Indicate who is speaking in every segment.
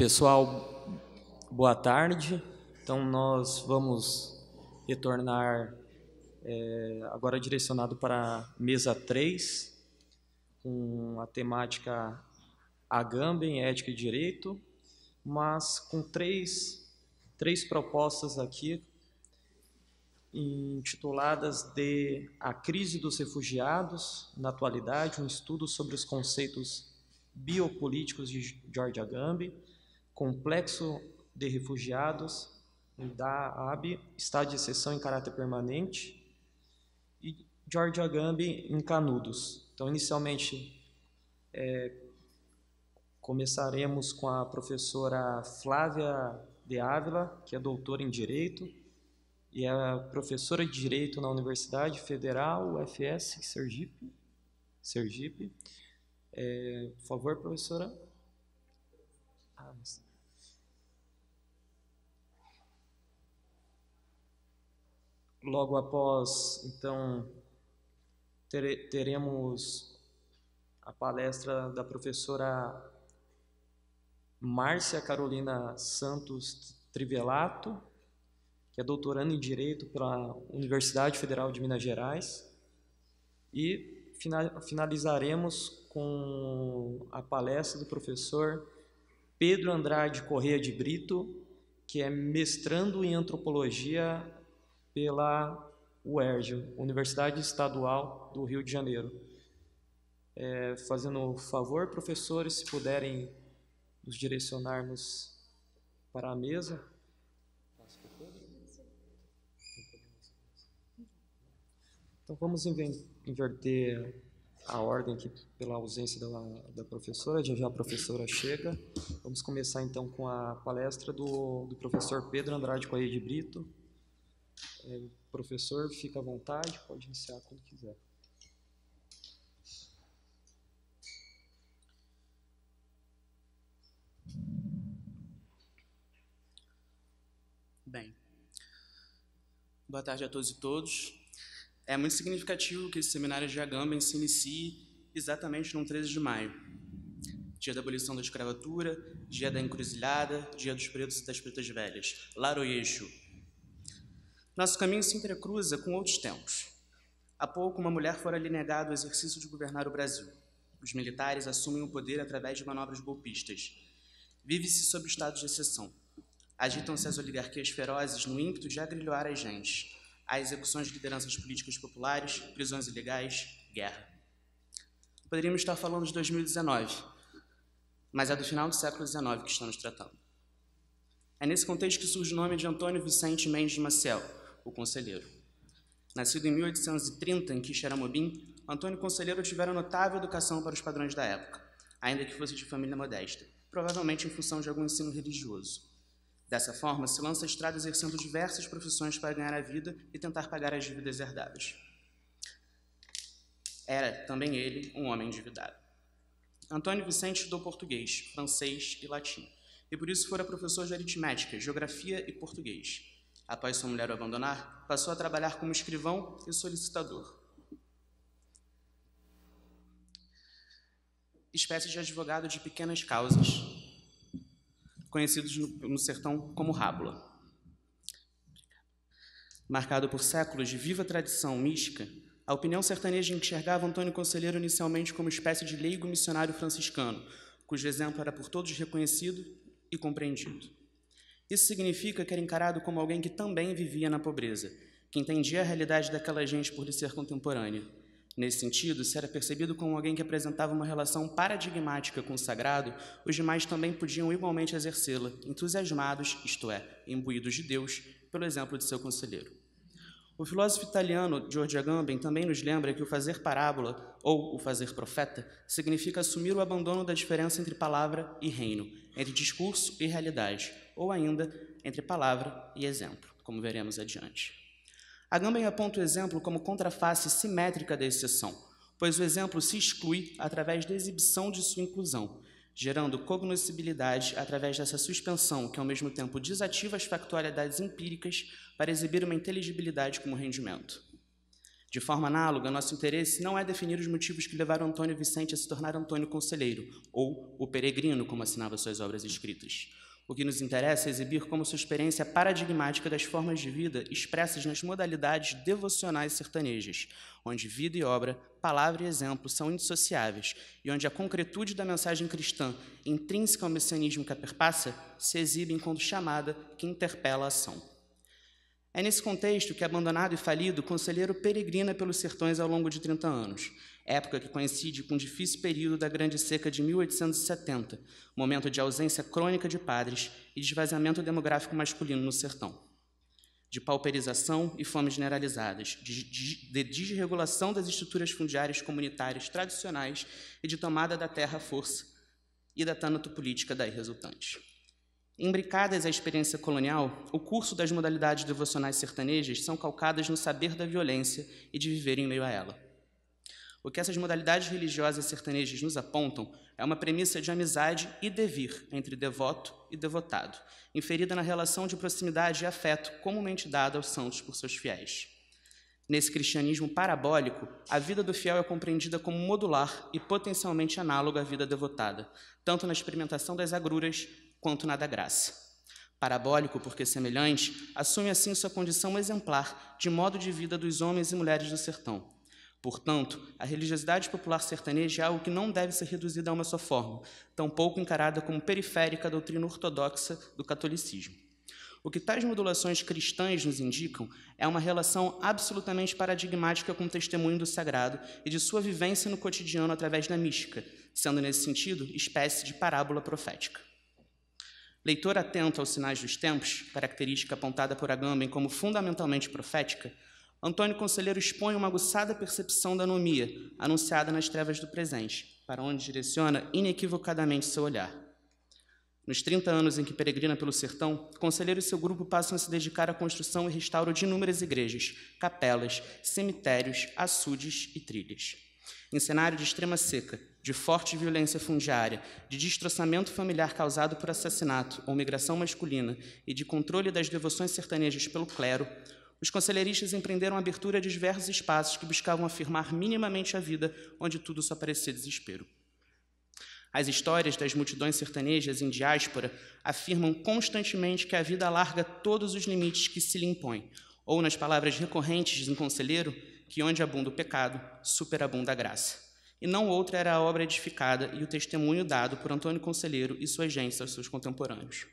Speaker 1: Pessoal, boa tarde. Então, nós vamos retornar é, agora direcionado para a mesa 3, com a temática Agamben, Ética e Direito, mas com três, três propostas aqui intituladas de A Crise dos Refugiados, na atualidade, um estudo sobre os conceitos biopolíticos de George Agamben, complexo de refugiados da AB, estado de exceção em caráter permanente, e George Agambi em Canudos. Então, inicialmente, é, começaremos com a professora Flávia de Ávila, que é doutora em Direito, e é professora de Direito na Universidade Federal UFS Sergipe. Sergipe. É, por favor, professora. Ah, mas... logo após, então, teremos a palestra da professora Márcia Carolina Santos Trivelato, que é doutoranda em Direito pela Universidade Federal de Minas Gerais. E finalizaremos com a palestra do professor Pedro Andrade Correia de Brito, que é mestrando em Antropologia pela UERJ, Universidade Estadual do Rio de Janeiro. É, fazendo favor, professores, se puderem nos direcionarmos para a mesa. Então vamos inverter a ordem aqui pela ausência da, da, professora, já já a professora chega. Vamos começar então com a palestra do, do professor Pedro Andrade Correia de Brito, é, o professor fica à vontade, pode iniciar quando quiser.
Speaker 2: Bem, boa tarde a todos e todos. É muito significativo que esse seminário de Agamben se inicie exatamente no 13 de maio, dia da abolição da escravatura, dia da encruzilhada, dia dos pretos e das pretas velhas. Laroyeixo, nosso caminho se entrecruza com outros tempos. Há pouco, uma mulher fora lhe negado o exercício de governar o Brasil. Os militares assumem o poder através de manobras golpistas. Vive-se sob estado de exceção. Agitam-se as oligarquias ferozes no ímpeto de agrilhoar as gentes. Há execuções de lideranças políticas populares, prisões ilegais, guerra. Poderíamos estar falando de 2019, mas é do final do século XIX que estamos tratando. É nesse contexto que surge o nome de Antônio Vicente Mendes Maciel, o Conselheiro. Nascido em 1830 em Quixeramobim, Antônio Conselheiro tivera notável educação para os padrões da época, ainda que fosse de família modesta, provavelmente em função de algum ensino religioso. Dessa forma, se lança a estrada exercendo diversas profissões para ganhar a vida e tentar pagar as dívidas herdadas. Era, também ele, um homem endividado. Antônio Vicente estudou português, francês e latim, e por isso fora professor de aritmética, geografia e português. Após sua mulher o abandonar, passou a trabalhar como escrivão e solicitador. Espécie de advogado de pequenas causas, conhecidos no sertão como rábula. Marcado por séculos de viva tradição mística, a opinião sertaneja enxergava Antônio Conselheiro inicialmente como espécie de leigo missionário franciscano, cujo exemplo era por todos reconhecido e compreendido. Isso significa que era encarado como alguém que também vivia na pobreza, que entendia a realidade daquela gente por lhe ser contemporânea. Nesse sentido, se era percebido como alguém que apresentava uma relação paradigmática com o sagrado, os demais também podiam igualmente exercê-la, entusiasmados, isto é, imbuídos de Deus, pelo exemplo de seu conselheiro. O filósofo italiano Giorgio Agamben também nos lembra que o fazer parábola, ou o fazer profeta, significa assumir o abandono da diferença entre palavra e reino, entre discurso e realidade, ou ainda entre palavra e exemplo, como veremos adiante. Agamben aponta o exemplo como contraface simétrica da exceção, pois o exemplo se exclui através da exibição de sua inclusão, gerando cognoscibilidade através dessa suspensão, que ao mesmo tempo desativa as factualidades empíricas para exibir uma inteligibilidade como rendimento. De forma análoga, nosso interesse não é definir os motivos que levaram Antônio Vicente a se tornar Antônio Conselheiro, ou o Peregrino, como assinava suas obras escritas, o que nos interessa é exibir como sua experiência é paradigmática das formas de vida expressas nas modalidades devocionais sertanejas, onde vida e obra, palavra e exemplo são indissociáveis e onde a concretude da mensagem cristã, intrínseca ao messianismo que a perpassa, se exibe enquanto chamada que interpela a ação. É nesse contexto que, abandonado e falido, o conselheiro peregrina pelos sertões ao longo de 30 anos, época que coincide com o difícil período da Grande Seca de 1870, momento de ausência crônica de padres e de esvaziamento demográfico masculino no sertão, de pauperização e fome generalizadas, de, de, de desregulação das estruturas fundiárias comunitárias tradicionais e de tomada da terra à força e da política daí resultante. Imbricadas à experiência colonial, o curso das modalidades devocionais sertanejas são calcadas no saber da violência e de viver em meio a ela o que essas modalidades religiosas sertanejas nos apontam é uma premissa de amizade e devir entre devoto e devotado, inferida na relação de proximidade e afeto comumente dada aos santos por seus fiéis. Nesse cristianismo parabólico, a vida do fiel é compreendida como modular e potencialmente análoga à vida devotada, tanto na experimentação das agruras quanto na da graça parabólico porque semelhante, assume assim sua condição exemplar de modo de vida dos homens e mulheres do sertão, Portanto, a religiosidade popular sertaneja é algo que não deve ser reduzida a uma só forma, tampouco encarada como periférica à doutrina ortodoxa do catolicismo. O que tais modulações cristãs nos indicam é uma relação absolutamente paradigmática com o testemunho do sagrado e de sua vivência no cotidiano através da mística, sendo, nesse sentido, espécie de parábola profética. Leitor atento aos sinais dos tempos, característica apontada por Agamben como fundamentalmente profética, Antônio Conselheiro expõe uma aguçada percepção da anomia, anunciada nas trevas do presente, para onde direciona inequivocadamente seu olhar. Nos 30 anos em que peregrina pelo sertão, Conselheiro e seu grupo passam a se dedicar à construção e restauro de inúmeras igrejas, capelas, cemitérios, açudes e trilhas. Em cenário de extrema seca, de forte violência fundiária, de destroçamento familiar causado por assassinato ou migração masculina e de controle das devoções sertanejas pelo clero, os conselheiristas empreenderam a abertura de diversos espaços que buscavam afirmar minimamente a vida, onde tudo só parecia desespero. As histórias das multidões sertanejas em diáspora afirmam constantemente que a vida alarga todos os limites que se lhe impõem, ou, nas palavras recorrentes de um conselheiro, que onde abunda o pecado, superabunda a graça. E não outra era a obra edificada e o testemunho dado por Antônio Conselheiro e sua agência aos seus contemporâneos.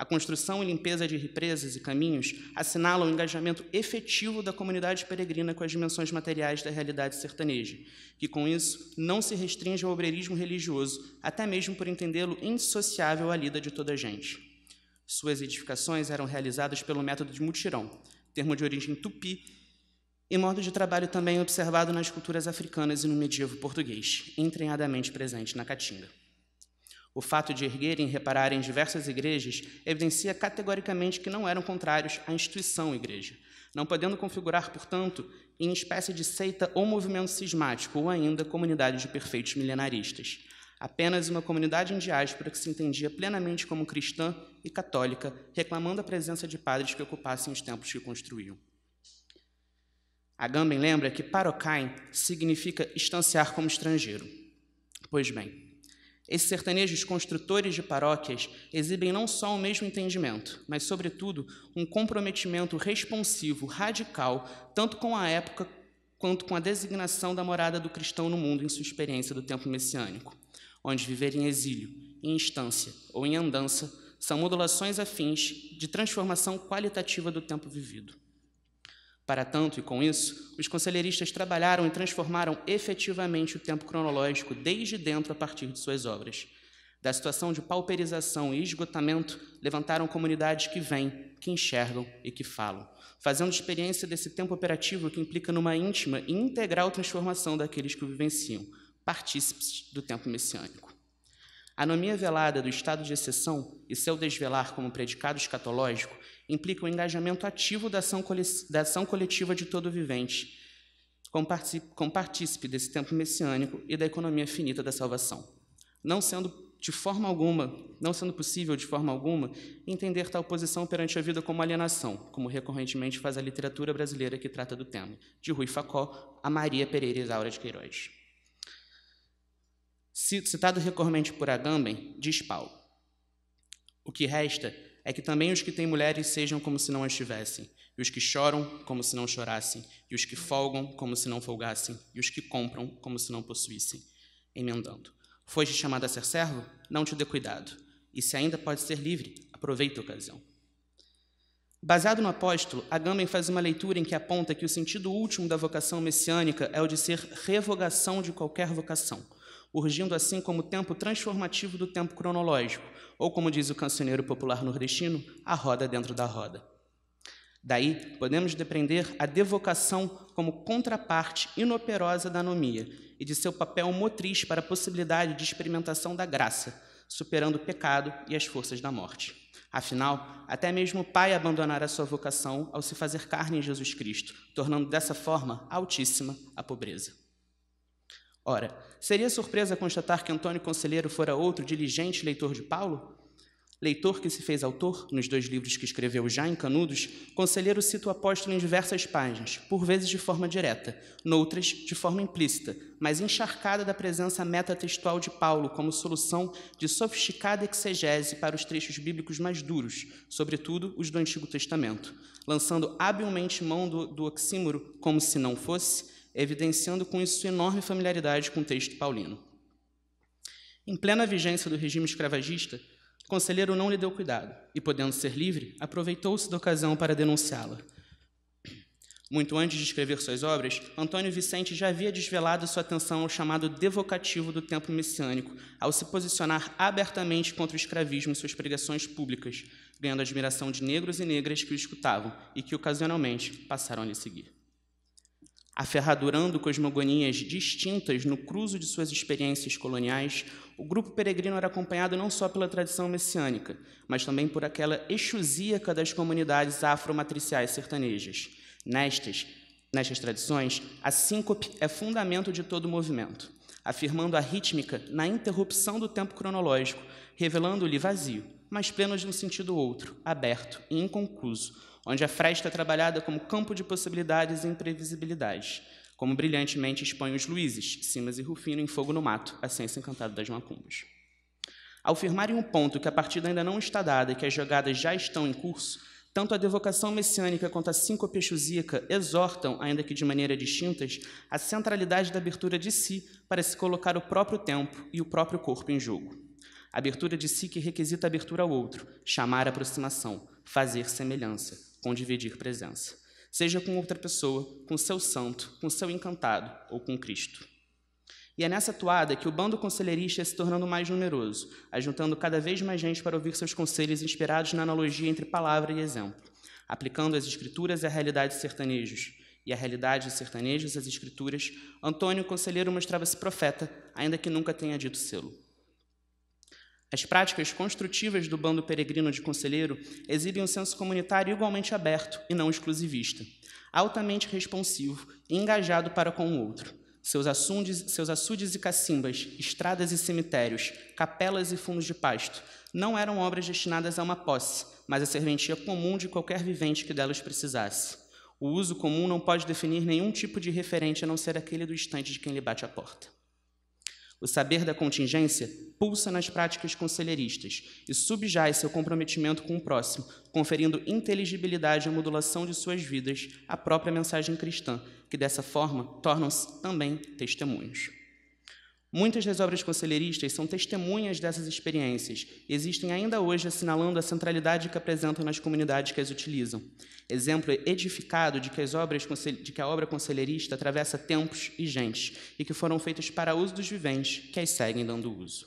Speaker 2: A construção e limpeza de represas e caminhos assinalam o engajamento efetivo da comunidade peregrina com as dimensões materiais da realidade sertaneja, que com isso não se restringe ao obreirismo religioso, até mesmo por entendê-lo indissociável à lida de toda a gente. Suas edificações eram realizadas pelo método de mutirão, termo de origem tupi, e modo de trabalho também observado nas culturas africanas e no medievo português, entranhadamente presente na Caatinga. O fato de erguerem e repararem diversas igrejas evidencia categoricamente que não eram contrários à instituição igreja, não podendo configurar, portanto, em espécie de seita ou movimento cismático, ou ainda comunidade de perfeitos milenaristas. Apenas uma comunidade em diáspora que se entendia plenamente como cristã e católica, reclamando a presença de padres que ocupassem os templos que construíam. Agamben lembra que parocain significa estanciar como estrangeiro. Pois bem, esses sertanejos construtores de paróquias exibem não só o mesmo entendimento, mas, sobretudo, um comprometimento responsivo, radical, tanto com a época quanto com a designação da morada do cristão no mundo em sua experiência do tempo messiânico, onde viver em exílio, em instância ou em andança são modulações afins de transformação qualitativa do tempo vivido. Para tanto, e com isso, os conselheiristas trabalharam e transformaram efetivamente o tempo cronológico desde dentro a partir de suas obras. Da situação de pauperização e esgotamento, levantaram comunidades que vêm, que enxergam e que falam, fazendo experiência desse tempo operativo que implica numa íntima e integral transformação daqueles que o vivenciam, partícipes do tempo messiânico. A anomia velada do estado de exceção e seu desvelar como predicado escatológico implica o engajamento ativo da ação, da ação coletiva de todo vivente, como partícipe desse tempo messiânico e da economia finita da salvação. Não sendo de forma alguma, não sendo possível de forma alguma, entender tal posição perante a vida como alienação, como recorrentemente faz a literatura brasileira que trata do tema, de Rui Facó a Maria Pereira Isaura de Queiroz. Citado recorrentemente por Agamben, diz Paulo: O que resta é que também os que têm mulheres sejam como se não as tivessem, e os que choram como se não chorassem, e os que folgam como se não folgassem, e os que compram como se não possuíssem. Emendando. Foste chamado a ser servo? Não te dê cuidado. E se ainda pode ser livre, aproveita a ocasião. Baseado no apóstolo, Agamben faz uma leitura em que aponta que o sentido último da vocação messiânica é o de ser revogação de qualquer vocação – urgindo assim como tempo transformativo do tempo cronológico, ou como diz o cancioneiro popular nordestino, a roda dentro da roda. Daí, podemos depreender a devocação como contraparte inoperosa da anomia e de seu papel motriz para a possibilidade de experimentação da graça, superando o pecado e as forças da morte. Afinal, até mesmo o Pai abandonará sua vocação ao se fazer carne em Jesus Cristo, tornando dessa forma altíssima a pobreza. Ora, seria surpresa constatar que Antônio Conselheiro fora outro diligente leitor de Paulo? Leitor que se fez autor nos dois livros que escreveu já em Canudos, Conselheiro cita o apóstolo em diversas páginas, por vezes de forma direta, noutras de forma implícita, mas encharcada da presença metatextual de Paulo como solução de sofisticada exegese para os trechos bíblicos mais duros, sobretudo os do Antigo Testamento, lançando habilmente mão do, do oxímoro como se não fosse, evidenciando com isso sua enorme familiaridade com o texto paulino. Em plena vigência do regime escravagista, o conselheiro não lhe deu cuidado e, podendo ser livre, aproveitou-se da ocasião para denunciá-la. Muito antes de escrever suas obras, Antônio Vicente já havia desvelado sua atenção ao chamado devocativo do tempo messiânico, ao se posicionar abertamente contra o escravismo em suas pregações públicas, ganhando a admiração de negros e negras que o escutavam e que ocasionalmente passaram a lhe seguir. Aferradurando cosmogonias distintas no cruzo de suas experiências coloniais, o grupo peregrino era acompanhado não só pela tradição messiânica, mas também por aquela exusíaca das comunidades afromatriciais sertanejas. Nestas, nestas tradições, a síncope é fundamento de todo o movimento, afirmando a rítmica na interrupção do tempo cronológico, revelando-lhe vazio, mas pleno de um sentido outro, aberto e inconcluso, onde a fresta é trabalhada como campo de possibilidades e imprevisibilidades, como brilhantemente expõe os Luizes, Simas e Rufino em Fogo no Mato, a ciência encantada das macumbas. Ao firmarem um ponto que a partida ainda não está dada e que as jogadas já estão em curso, tanto a devocação messiânica quanto a síncope exusíaca exortam, ainda que de maneira distintas, a centralidade da abertura de si para se colocar o próprio tempo e o próprio corpo em jogo. A abertura de si que requisita abertura ao outro, chamar a aproximação, fazer semelhança, com dividir presença, seja com outra pessoa, com seu santo, com seu encantado ou com Cristo. E é nessa toada que o bando conselheirista é se tornando mais numeroso, ajuntando cada vez mais gente para ouvir seus conselhos inspirados na analogia entre palavra e exemplo, aplicando as escrituras à realidade dos sertanejos, e a realidade dos sertanejos às escrituras, Antônio, conselheiro, mostrava-se profeta, ainda que nunca tenha dito selo. As práticas construtivas do bando peregrino de conselheiro exibem um senso comunitário igualmente aberto e não exclusivista, altamente responsivo e engajado para com o outro. Seus, assundes, seus açudes e cacimbas, estradas e cemitérios, capelas e fundos de pasto não eram obras destinadas a uma posse, mas a serventia comum de qualquer vivente que delas precisasse. O uso comum não pode definir nenhum tipo de referente a não ser aquele do instante de quem lhe bate a porta. O saber da contingência pulsa nas práticas conselheiristas e subjaz seu comprometimento com o próximo, conferindo inteligibilidade à modulação de suas vidas à própria mensagem cristã, que dessa forma tornam-se também testemunhos. Muitas das obras conselheiristas são testemunhas dessas experiências e existem ainda hoje assinalando a centralidade que apresentam nas comunidades que as utilizam. Exemplo edificado de que, as obras, de que a obra conselheirista atravessa tempos e gentes e que foram feitas para uso dos viventes que as seguem dando uso.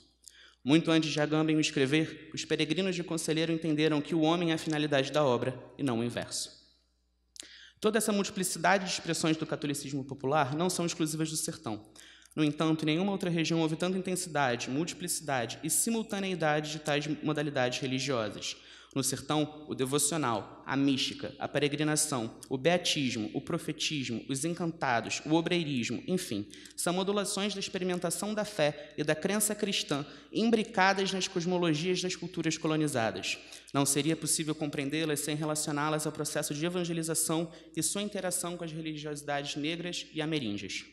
Speaker 2: Muito antes de Agamben o escrever, os peregrinos de Conselheiro entenderam que o homem é a finalidade da obra e não o inverso. Toda essa multiplicidade de expressões do catolicismo popular não são exclusivas do sertão. No entanto, em nenhuma outra região houve tanta intensidade, multiplicidade e simultaneidade de tais modalidades religiosas. No sertão, o devocional, a mística, a peregrinação, o beatismo, o profetismo, os encantados, o obreirismo, enfim, são modulações da experimentação da fé e da crença cristã imbricadas nas cosmologias das culturas colonizadas. Não seria possível compreendê-las sem relacioná-las ao processo de evangelização e sua interação com as religiosidades negras e ameríndias.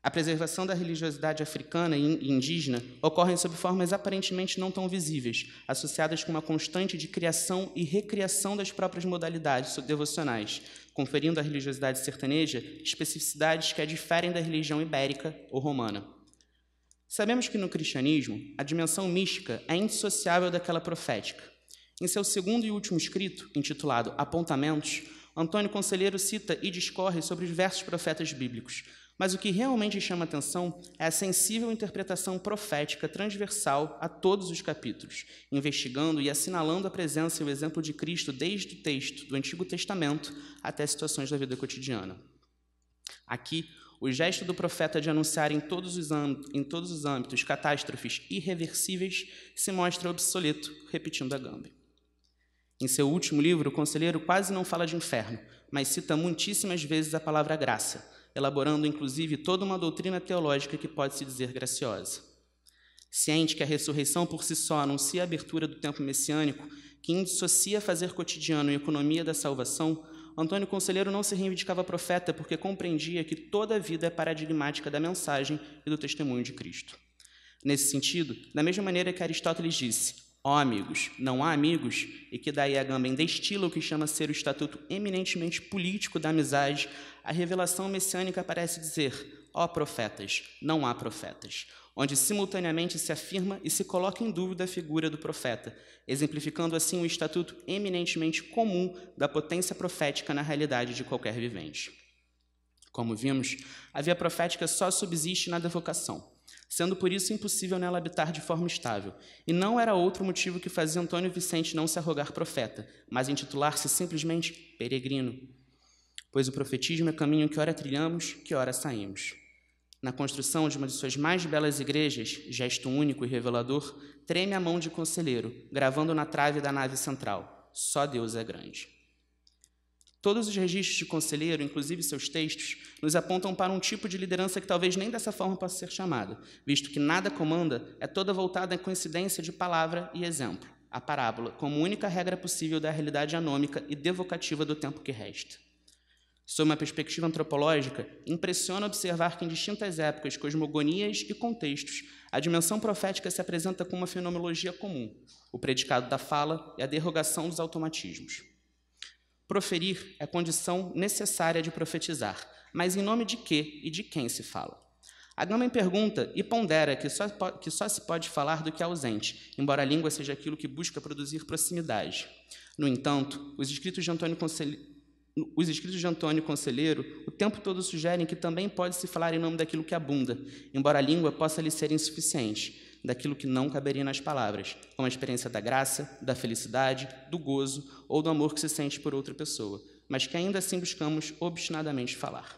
Speaker 2: A preservação da religiosidade africana e indígena ocorre sob formas aparentemente não tão visíveis, associadas com uma constante de criação e recriação das próprias modalidades devocionais, conferindo à religiosidade sertaneja especificidades que a diferem da religião ibérica ou romana. Sabemos que no cristianismo, a dimensão mística é indissociável daquela profética. Em seu segundo e último escrito, intitulado Apontamentos, Antônio Conselheiro cita e discorre sobre os diversos profetas bíblicos, mas o que realmente chama atenção é a sensível interpretação profética transversal a todos os capítulos, investigando e assinalando a presença e o exemplo de Cristo desde o texto do Antigo Testamento até situações da vida cotidiana. Aqui, o gesto do profeta de anunciar em todos os, âmbitos, todos os âmbitos catástrofes irreversíveis se mostra obsoleto, repetindo a Gambe. Em seu último livro, o conselheiro quase não fala de inferno, mas cita muitíssimas vezes a palavra graça, elaborando inclusive toda uma doutrina teológica que pode se dizer graciosa. Ciente que a ressurreição por si só anuncia a abertura do tempo messiânico, que indissocia fazer cotidiano e economia da salvação, Antônio Conselheiro não se reivindicava profeta porque compreendia que toda a vida é paradigmática da mensagem e do testemunho de Cristo. Nesse sentido, da mesma maneira que Aristóteles disse, ó oh, amigos, não há amigos, e que daí Agamben destila o que chama ser o estatuto eminentemente político da amizade, a revelação messiânica parece dizer: ó oh, profetas, não há profetas, onde simultaneamente se afirma e se coloca em dúvida a figura do profeta, exemplificando assim o um estatuto eminentemente comum da potência profética na realidade de qualquer vivente. Como vimos, a via profética só subsiste na devocação, sendo por isso impossível nela habitar de forma estável. E não era outro motivo que fazia Antônio Vicente não se arrogar profeta, mas intitular-se simplesmente peregrino pois o profetismo é caminho que ora trilhamos, que ora saímos. Na construção de uma de suas mais belas igrejas, gesto único e revelador, treme a mão de conselheiro, gravando na trave da nave central. Só Deus é grande. Todos os registros de conselheiro, inclusive seus textos, nos apontam para um tipo de liderança que talvez nem dessa forma possa ser chamada, visto que nada comanda é toda voltada à coincidência de palavra e exemplo, a parábola, como única regra possível da realidade anômica e devocativa do tempo que resta. Sob uma perspectiva antropológica, impressiona observar que, em distintas épocas, cosmogonias e contextos, a dimensão profética se apresenta como uma fenomenologia comum, o predicado da fala e a derrogação dos automatismos. Proferir é condição necessária de profetizar, mas em nome de que e de quem se fala? Agamben pergunta e pondera que só, que só se pode falar do que é ausente, embora a língua seja aquilo que busca produzir proximidade. No entanto, os escritos de Antônio os escritos de Antônio Conselheiro o tempo todo sugerem que também pode se falar em nome daquilo que abunda, embora a língua possa lhe ser insuficiente, daquilo que não caberia nas palavras, como a experiência da graça, da felicidade, do gozo ou do amor que se sente por outra pessoa, mas que ainda assim buscamos obstinadamente falar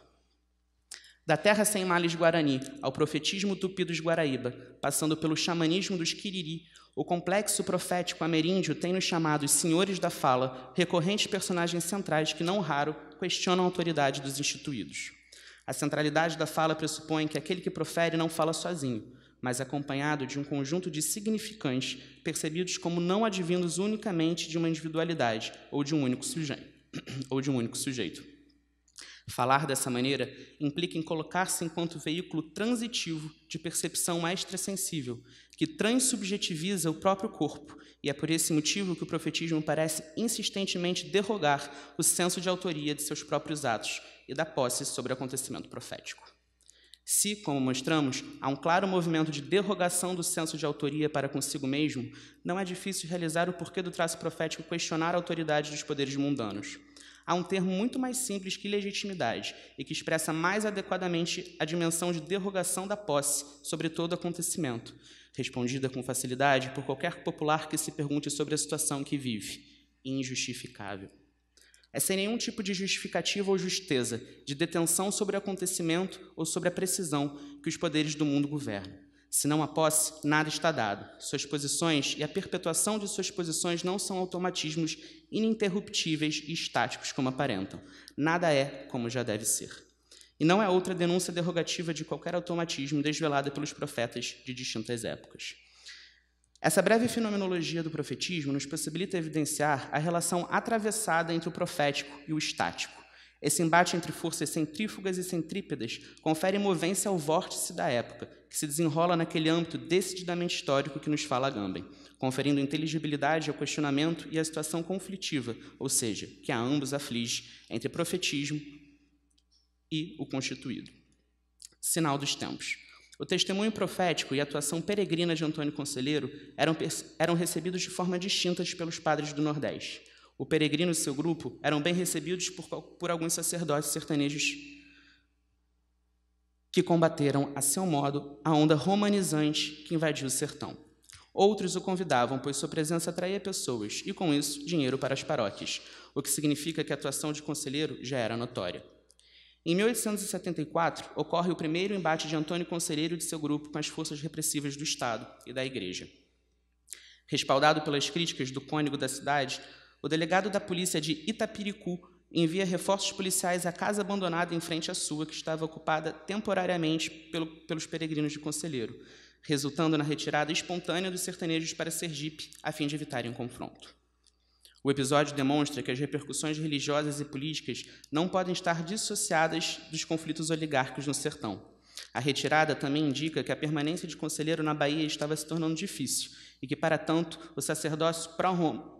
Speaker 2: da terra sem males guarani ao profetismo tupi dos Guaraíba, passando pelo xamanismo dos Quiriri, o complexo profético ameríndio tem nos chamados senhores da fala, recorrentes personagens centrais que, não raro, questionam a autoridade dos instituídos. A centralidade da fala pressupõe que aquele que profere não fala sozinho, mas acompanhado de um conjunto de significantes percebidos como não advindos unicamente de uma individualidade ou de um único sujeito. ou de um único sujeito. Falar dessa maneira implica em colocar-se enquanto veículo transitivo de percepção extrasensível, que transsubjetiviza o próprio corpo, e é por esse motivo que o profetismo parece insistentemente derrogar o senso de autoria de seus próprios atos e da posse sobre o acontecimento profético. Se, como mostramos, há um claro movimento de derrogação do senso de autoria para consigo mesmo, não é difícil realizar o porquê do traço profético questionar a autoridade dos poderes mundanos a um termo muito mais simples que legitimidade e que expressa mais adequadamente a dimensão de derrogação da posse sobre todo acontecimento, respondida com facilidade por qualquer popular que se pergunte sobre a situação que vive, injustificável. É sem nenhum tipo de justificativa ou justeza, de detenção sobre o acontecimento ou sobre a precisão que os poderes do mundo governam senão a posse, nada está dado. Suas posições e a perpetuação de suas posições não são automatismos ininterruptíveis e estáticos como aparentam. Nada é como já deve ser. E não é outra denúncia derrogativa de qualquer automatismo desvelada pelos profetas de distintas épocas. Essa breve fenomenologia do profetismo nos possibilita evidenciar a relação atravessada entre o profético e o estático esse embate entre forças centrífugas e centrípedas confere movência ao vórtice da época, que se desenrola naquele âmbito decididamente histórico que nos fala Agamben, conferindo inteligibilidade ao questionamento e à situação conflitiva, ou seja, que a ambos aflige entre profetismo e o constituído. Sinal dos tempos. O testemunho profético e a atuação peregrina de Antônio Conselheiro eram, eram recebidos de forma distintas pelos padres do Nordeste o peregrino e seu grupo eram bem recebidos por, por alguns sacerdotes sertanejos que combateram, a seu modo, a onda romanizante que invadiu o sertão. Outros o convidavam, pois sua presença atraía pessoas e, com isso, dinheiro para as paróquias, o que significa que a atuação de conselheiro já era notória. Em 1874, ocorre o primeiro embate de Antônio Conselheiro e de seu grupo com as forças repressivas do Estado e da Igreja. Respaldado pelas críticas do cônego da cidade, o delegado da polícia de Itapiricu envia reforços policiais à casa abandonada em frente à sua, que estava ocupada temporariamente pelo, pelos peregrinos de Conselheiro, resultando na retirada espontânea dos sertanejos para Sergipe, a fim de evitarem um confronto. O episódio demonstra que as repercussões religiosas e políticas não podem estar dissociadas dos conflitos oligárquicos no sertão. A retirada também indica que a permanência de conselheiro na Bahia estava se tornando difícil e que, para tanto, o sacerdócio pró Roma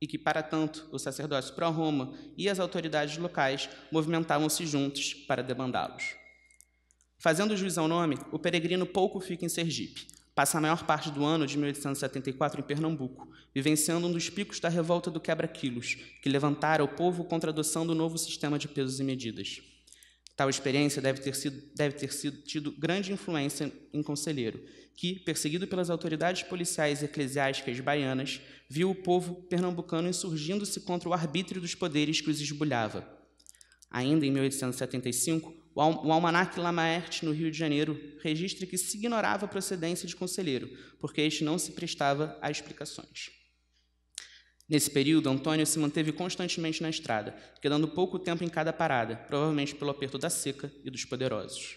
Speaker 2: e que, para tanto, o sacerdócio pró-Roma e as autoridades locais movimentavam-se juntos para demandá-los. Fazendo juiz ao nome, o peregrino pouco fica em Sergipe. Passa a maior parte do ano de 1874 em Pernambuco, vivenciando um dos picos da revolta do quebra-quilos, que levantara o povo contra a adoção do novo sistema de pesos e medidas. Tal experiência deve ter, sido, deve ter sido, tido grande influência em Conselheiro, que, perseguido pelas autoridades policiais e eclesiásticas baianas, viu o povo pernambucano insurgindo-se contra o arbítrio dos poderes que os esbulhava. Ainda em 1875, o almanaque Lamaerte, no Rio de Janeiro, registra que se ignorava a procedência de conselheiro, porque este não se prestava a explicações. Nesse período, Antônio se manteve constantemente na estrada, quedando pouco tempo em cada parada, provavelmente pelo aperto da seca e dos poderosos.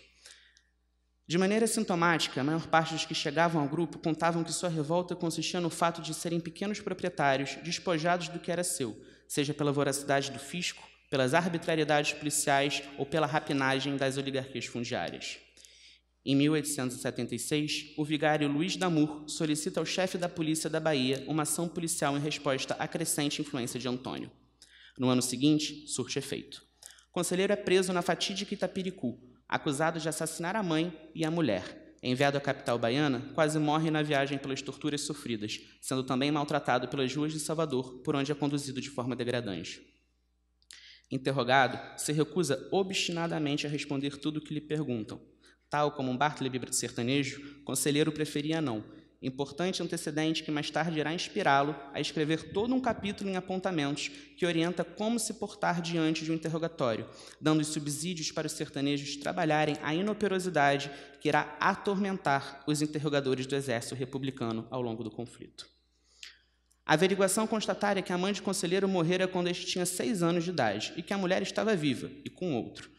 Speaker 2: De maneira sintomática, a maior parte dos que chegavam ao grupo contavam que sua revolta consistia no fato de serem pequenos proprietários despojados do que era seu, seja pela voracidade do fisco, pelas arbitrariedades policiais ou pela rapinagem das oligarquias fundiárias. Em 1876, o vigário Luiz Damur solicita ao chefe da polícia da Bahia uma ação policial em resposta à crescente influência de Antônio. No ano seguinte, surte efeito. O conselheiro é preso na fatídica Itapiricu, acusado de assassinar a mãe e a mulher. Enviado à capital baiana, quase morre na viagem pelas torturas sofridas, sendo também maltratado pelas ruas de Salvador, por onde é conduzido de forma degradante. Interrogado, se recusa obstinadamente a responder tudo o que lhe perguntam. Tal como um Bartleby sertanejo, conselheiro preferia não, importante antecedente que mais tarde irá inspirá-lo a escrever todo um capítulo em apontamentos que orienta como se portar diante de um interrogatório, dando os subsídios para os sertanejos trabalharem a inoperosidade que irá atormentar os interrogadores do exército republicano ao longo do conflito. A averiguação constatária que a mãe de conselheiro morrera quando este tinha seis anos de idade e que a mulher estava viva e com outro.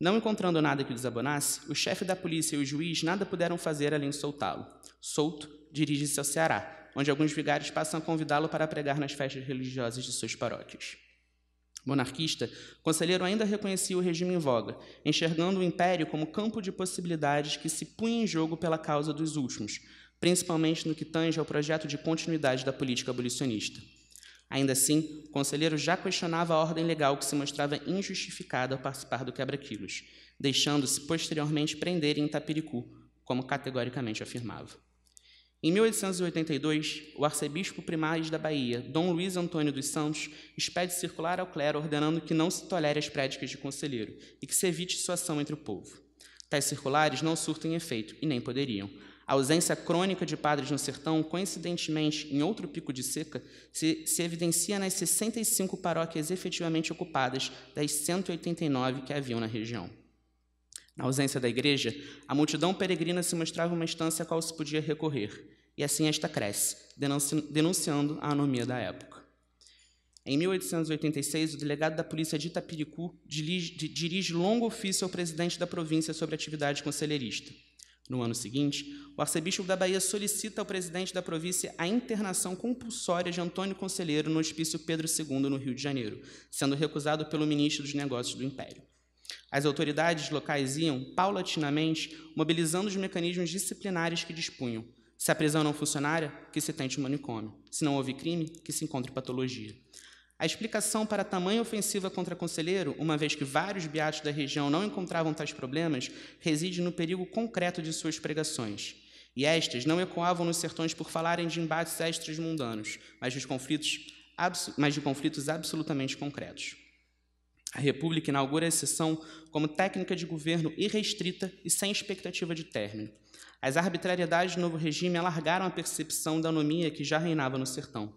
Speaker 2: Não encontrando nada que o desabonasse, o chefe da polícia e o juiz nada puderam fazer além de soltá-lo. Solto, dirige-se ao Ceará, onde alguns vigários passam a convidá-lo para pregar nas festas religiosas de suas paróquias. Monarquista, Conselheiro ainda reconhecia o regime em voga, enxergando o império como campo de possibilidades que se punha em jogo pela causa dos últimos, principalmente no que tange ao projeto de continuidade da política abolicionista. Ainda assim, conselheiro já questionava a ordem legal que se mostrava injustificada ao participar do quebra-quilos, deixando-se posteriormente prender em Itapiricu, como categoricamente afirmava. Em 1882, o arcebispo primário da Bahia, Dom Luiz Antônio dos Santos, expede circular ao clero ordenando que não se tolere as prédicas de conselheiro e que se evite sua ação entre o povo. Tais circulares não surtem efeito e nem poderiam. A ausência crônica de padres no sertão, coincidentemente em outro pico de seca, se, se evidencia nas 65 paróquias efetivamente ocupadas das 189 que haviam na região. Na ausência da igreja, a multidão peregrina se mostrava uma instância a qual se podia recorrer, e assim esta cresce, denunciando a anomia da época. Em 1886, o delegado da polícia de Itapiricu dirige longo ofício ao presidente da província sobre atividade conselheirista. No ano seguinte, o arcebispo da Bahia solicita ao presidente da província a internação compulsória de Antônio Conselheiro no Hospício Pedro II, no Rio de Janeiro, sendo recusado pelo ministro dos Negócios do Império. As autoridades locais iam, paulatinamente, mobilizando os mecanismos disciplinares que dispunham. Se a prisão não funcionara, que se tente um manicômio. Se não houve crime, que se encontre patologia. A explicação para tamanha ofensiva contra conselheiro, uma vez que vários beatos da região não encontravam tais problemas, reside no perigo concreto de suas pregações. E estas não ecoavam nos sertões por falarem de embates extras mundanos, mas, mas de conflitos absolutamente concretos. A República inaugura a exceção como técnica de governo irrestrita e sem expectativa de término. As arbitrariedades do novo regime alargaram a percepção da anomia que já reinava no sertão.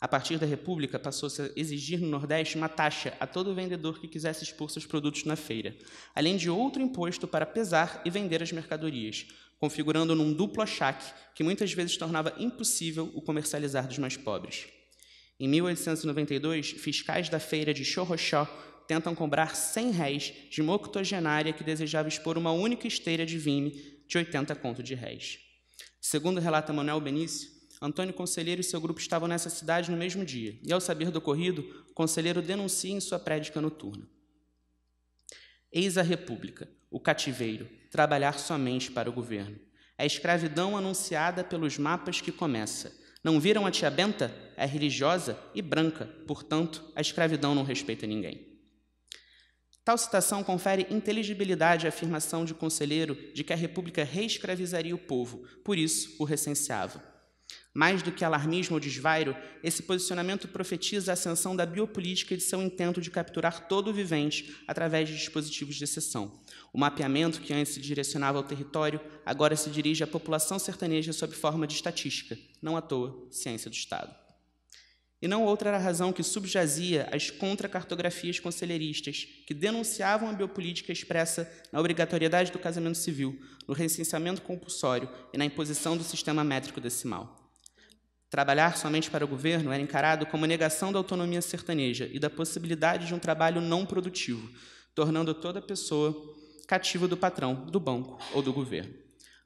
Speaker 2: A partir da República, passou-se a exigir no Nordeste uma taxa a todo vendedor que quisesse expor seus produtos na feira, além de outro imposto para pesar e vender as mercadorias, configurando num duplo achaque que muitas vezes tornava impossível o comercializar dos mais pobres. Em 1892, fiscais da feira de Chorrochó tentam cobrar 100 réis de uma octogenária que desejava expor uma única esteira de vime de 80 conto de réis. Segundo relata Manuel Benício, Antônio Conselheiro e seu grupo estavam nessa cidade no mesmo dia, e ao saber do ocorrido, o Conselheiro denuncia em sua prédica noturna. Eis a República, o cativeiro, trabalhar somente para o governo. É a escravidão anunciada pelos mapas que começa. Não viram a tia Benta? É religiosa e branca, portanto, a escravidão não respeita ninguém. Tal citação confere inteligibilidade à afirmação de Conselheiro de que a República reescravizaria o povo, por isso o recenseava. Mais do que alarmismo ou desvairo, esse posicionamento profetiza a ascensão da biopolítica e de seu intento de capturar todo o vivente através de dispositivos de exceção. O mapeamento que antes se direcionava ao território agora se dirige à população sertaneja sob forma de estatística, não à toa, ciência do Estado e não outra era a razão que subjazia às contracartografias conselheiristas que denunciavam a biopolítica expressa na obrigatoriedade do casamento civil, no recenseamento compulsório e na imposição do sistema métrico decimal. Trabalhar somente para o governo era encarado como negação da autonomia sertaneja e da possibilidade de um trabalho não produtivo, tornando toda pessoa cativa do patrão, do banco ou do governo.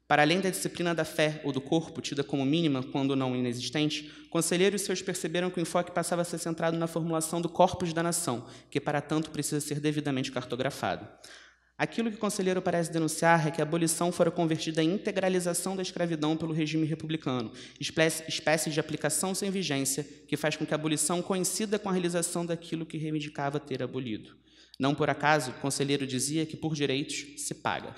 Speaker 2: Para além da disciplina da fé ou do corpo, tida como mínima, quando não inexistente, Conselheiro e seus perceberam que o enfoque passava a ser centrado na formulação do corpus da nação, que para tanto precisa ser devidamente cartografado. Aquilo que Conselheiro parece denunciar é que a abolição fora convertida em integralização da escravidão pelo regime republicano, espécie de aplicação sem vigência que faz com que a abolição coincida com a realização daquilo que reivindicava ter abolido. Não por acaso, Conselheiro dizia que por direitos se paga.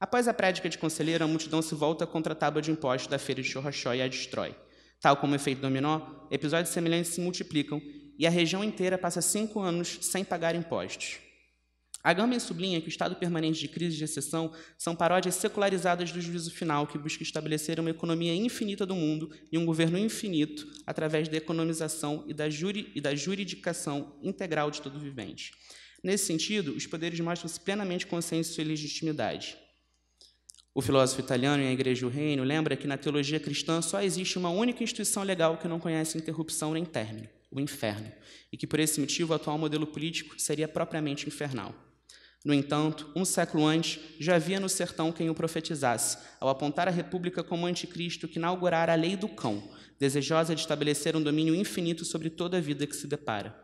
Speaker 2: Após a prática de conselheiro, a multidão se volta contra a tábua de impostos da feira de Chorrochó e a destrói. Tal como o efeito dominó, episódios semelhantes se multiplicam e a região inteira passa cinco anos sem pagar impostos. A Gama sublinha que o estado permanente de crise de exceção são paródias secularizadas do juízo final que busca estabelecer uma economia infinita do mundo e um governo infinito através da economização e da, juri, e da juridicação integral de todo vivente. Nesse sentido, os poderes mostram-se plenamente conscientes de sua legitimidade. O filósofo italiano em A Igreja e o Reino lembra que na teologia cristã só existe uma única instituição legal que não conhece interrupção nem término, o inferno, e que por esse motivo o atual modelo político seria propriamente infernal. No entanto, um século antes, já havia no sertão quem o profetizasse, ao apontar a República como anticristo que inaugurara a lei do cão, desejosa de estabelecer um domínio infinito sobre toda a vida que se depara.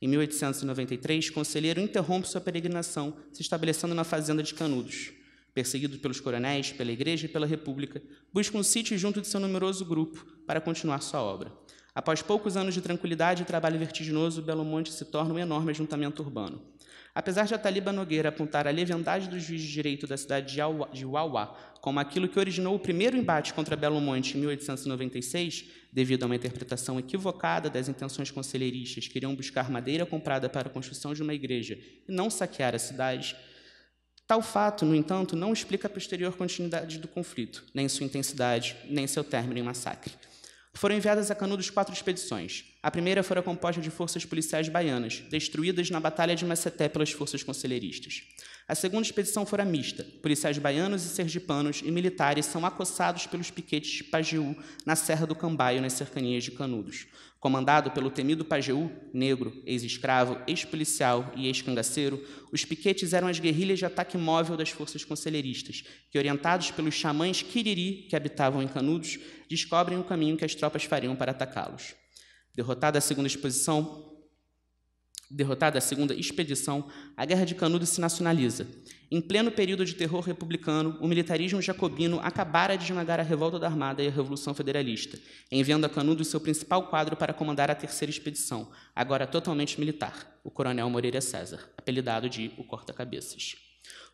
Speaker 2: Em 1893, Conselheiro interrompe sua peregrinação, se estabelecendo na fazenda de Canudos perseguido pelos coronéis, pela Igreja e pela República, busca um sítio junto de seu numeroso grupo para continuar sua obra. Após poucos anos de tranquilidade e trabalho vertiginoso, Belo Monte se torna um enorme ajuntamento urbano. Apesar de Ataliba Nogueira apontar a leviandade do juiz de direito da cidade de Uauá como aquilo que originou o primeiro embate contra Belo Monte em 1896, devido a uma interpretação equivocada das intenções conselheiristas que iriam buscar madeira comprada para a construção de uma igreja e não saquear a cidade, Tal fato, no entanto, não explica a posterior continuidade do conflito, nem sua intensidade, nem seu término em massacre. Foram enviadas a Canudos quatro expedições. A primeira fora composta de forças policiais baianas, destruídas na Batalha de Maceté pelas forças conselheiristas. A segunda expedição fora mista. Policiais baianos e sergipanos e militares são acossados pelos piquetes de Pajeú, na Serra do Cambaio, nas cercanias de Canudos. Comandado pelo temido Pajeú, negro, ex-escravo, ex-policial e ex-cangaceiro, os piquetes eram as guerrilhas de ataque móvel das forças conselheiristas, que, orientados pelos xamãs Kiriri, que habitavam em Canudos, descobrem o caminho que as tropas fariam para atacá-los. Derrotada a segunda exposição, derrotada a segunda expedição, a Guerra de Canudos se nacionaliza em pleno período de terror republicano, o militarismo jacobino acabara de esmagar a revolta da Armada e a Revolução Federalista, enviando a Canudos seu principal quadro para comandar a terceira expedição, agora totalmente militar, o Coronel Moreira César, apelidado de o Corta-Cabeças.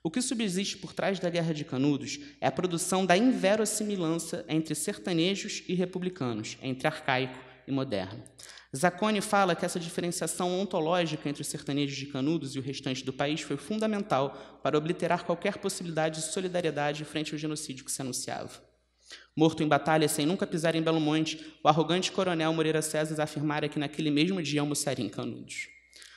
Speaker 2: O que subsiste por trás da Guerra de Canudos é a produção da inverossimilhança entre sertanejos e republicanos, entre arcaico e moderno. Zacconi fala que essa diferenciação ontológica entre os sertanejos de Canudos e o restante do país foi fundamental para obliterar qualquer possibilidade de solidariedade frente ao genocídio que se anunciava. Morto em batalha sem nunca pisar em Belo Monte, o arrogante coronel Moreira César afirmara que naquele mesmo dia almoçaria em Canudos.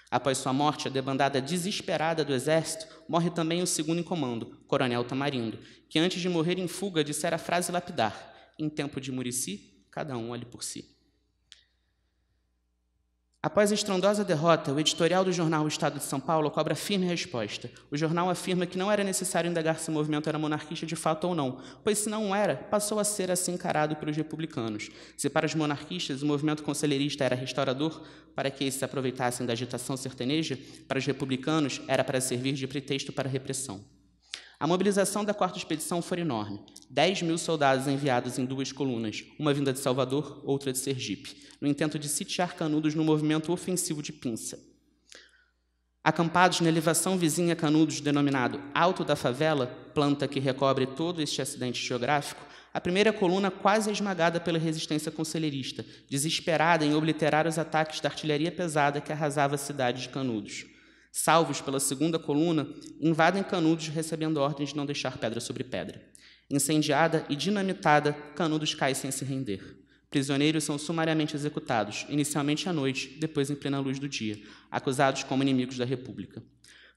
Speaker 2: Após sua morte, a debandada desesperada do exército, morre também o segundo em comando, Coronel Tamarindo, que antes de morrer em fuga dissera a frase lapidar: Em tempo de Murici, cada um olhe por si. Após a estrondosa derrota, o editorial do jornal O Estado de São Paulo cobra firme resposta. O jornal afirma que não era necessário indagar se o movimento era monarquista de fato ou não, pois se não era, passou a ser assim encarado pelos republicanos. Se para os monarquistas o movimento conselheirista era restaurador, para que eles se aproveitassem da agitação sertaneja, para os republicanos era para servir de pretexto para a repressão. A mobilização da quarta expedição foi enorme. 10 mil soldados enviados em duas colunas, uma vinda de Salvador, outra de Sergipe, no intento de sitiar Canudos no movimento ofensivo de pinça. Acampados na elevação vizinha a Canudos, denominado Alto da Favela, planta que recobre todo este acidente geográfico, a primeira coluna quase esmagada pela resistência conselheirista, desesperada em obliterar os ataques da artilharia pesada que arrasava a cidade de Canudos salvos pela segunda coluna, invadem Canudos recebendo ordens de não deixar pedra sobre pedra. Incendiada e dinamitada, Canudos cai sem se render. Prisioneiros são sumariamente executados, inicialmente à noite, depois em plena luz do dia, acusados como inimigos da República.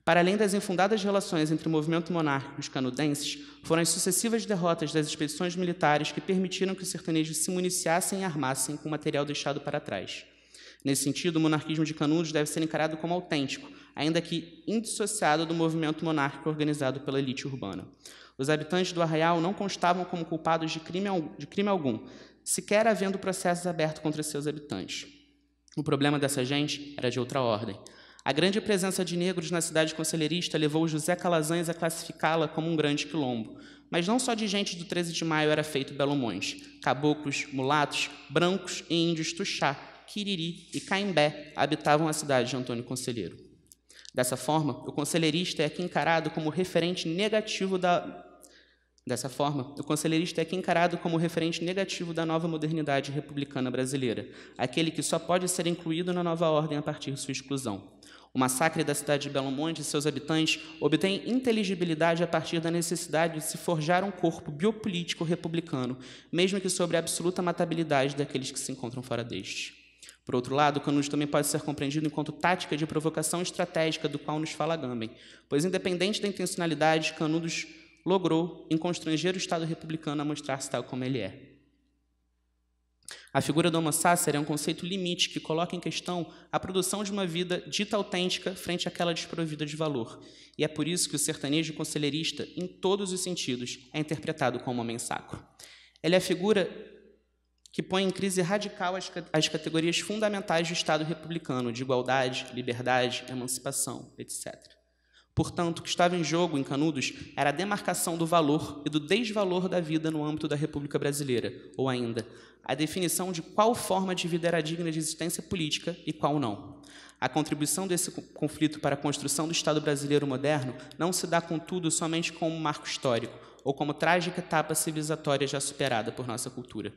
Speaker 2: Para além das infundadas relações entre o movimento monárquico e os canudenses, foram as sucessivas derrotas das expedições militares que permitiram que os sertanejos se municiassem e armassem com o material deixado para trás. Nesse sentido, o monarquismo de Canudos deve ser encarado como autêntico, ainda que indissociado do movimento monárquico organizado pela elite urbana. Os habitantes do arraial não constavam como culpados de crime, de crime algum, sequer havendo processos abertos contra seus habitantes. O problema dessa gente era de outra ordem. A grande presença de negros na cidade conselheirista levou José Calazans a classificá-la como um grande quilombo. Mas não só de gente do 13 de maio era feito Belo Monte. Caboclos, mulatos, brancos e índios tuxá, quiriri e caimbé habitavam a cidade de Antônio Conselheiro. Dessa forma, o conselheirista é aqui encarado como referente negativo da Dessa forma, o conselheirista é aqui encarado como referente negativo da nova modernidade republicana brasileira, aquele que só pode ser incluído na nova ordem a partir de sua exclusão. O massacre da cidade de Belo Monte e seus habitantes obtém inteligibilidade a partir da necessidade de se forjar um corpo biopolítico republicano, mesmo que sobre a absoluta matabilidade daqueles que se encontram fora deste. Por outro lado, o canudo também pode ser compreendido enquanto tática de provocação estratégica do qual nos fala Gambem, pois, independente da intencionalidade, Canudos logrou em constranger o Estado republicano a mostrar-se tal como ele é. A figura do homo sacer é um conceito limite que coloca em questão a produção de uma vida dita autêntica frente àquela desprovida de valor. E é por isso que o sertanejo conselheirista, em todos os sentidos, é interpretado como homem sacro. Ele é a figura que põe em crise radical as, as categorias fundamentais do Estado republicano, de igualdade, liberdade, emancipação, etc. Portanto, o que estava em jogo em Canudos era a demarcação do valor e do desvalor da vida no âmbito da República Brasileira, ou ainda, a definição de qual forma de vida era digna de existência política e qual não. A contribuição desse conflito para a construção do Estado brasileiro moderno não se dá, contudo, somente como um marco histórico, ou como trágica etapa civilizatória já superada por nossa cultura.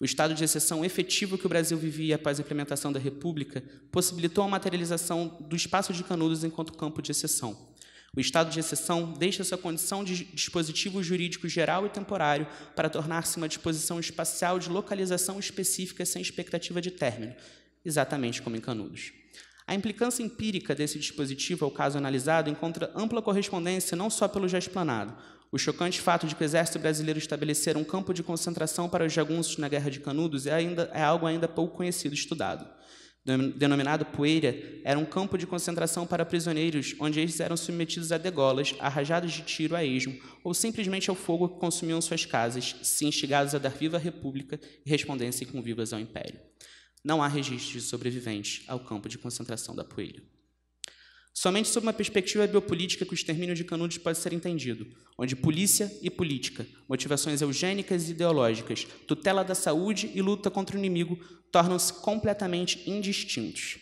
Speaker 2: O estado de exceção efetivo que o Brasil vivia após a implementação da República possibilitou a materialização do espaço de Canudos enquanto campo de exceção. O estado de exceção deixa sua condição de dispositivo jurídico geral e temporário para tornar-se uma disposição espacial de localização específica sem expectativa de término, exatamente como em Canudos. A implicância empírica desse dispositivo ao caso analisado encontra ampla correspondência não só pelo já explanado, o chocante fato de que o exército brasileiro estabelecera um campo de concentração para os jagunços na Guerra de Canudos é, ainda, é algo ainda pouco conhecido e estudado. Denominado Poeira, era um campo de concentração para prisioneiros, onde eles eram submetidos a degolas, arrajados de tiro a esmo, ou simplesmente ao fogo que consumiam suas casas, se instigados a dar viva à República e respondessem com vivas ao Império. Não há registros de sobreviventes ao campo de concentração da Poeira. Somente sob uma perspectiva biopolítica que o extermínio de Canudos pode ser entendido, onde polícia e política, motivações eugênicas e ideológicas, tutela da saúde e luta contra o inimigo tornam-se completamente indistintos.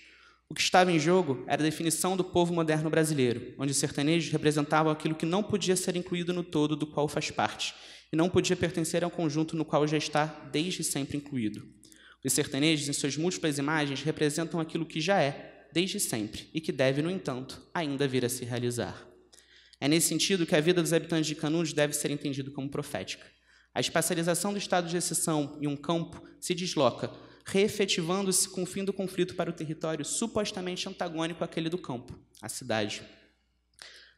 Speaker 2: O que estava em jogo era a definição do povo moderno brasileiro, onde os sertanejos representavam aquilo que não podia ser incluído no todo do qual faz parte, e não podia pertencer ao conjunto no qual já está desde sempre incluído. Os sertanejos, em suas múltiplas imagens, representam aquilo que já é, desde sempre e que deve, no entanto, ainda vir a se realizar. É nesse sentido que a vida dos habitantes de Canudos deve ser entendida como profética. A espacialização do estado de exceção em um campo se desloca, reefetivando-se com o fim do conflito para o território supostamente antagônico àquele do campo, a cidade.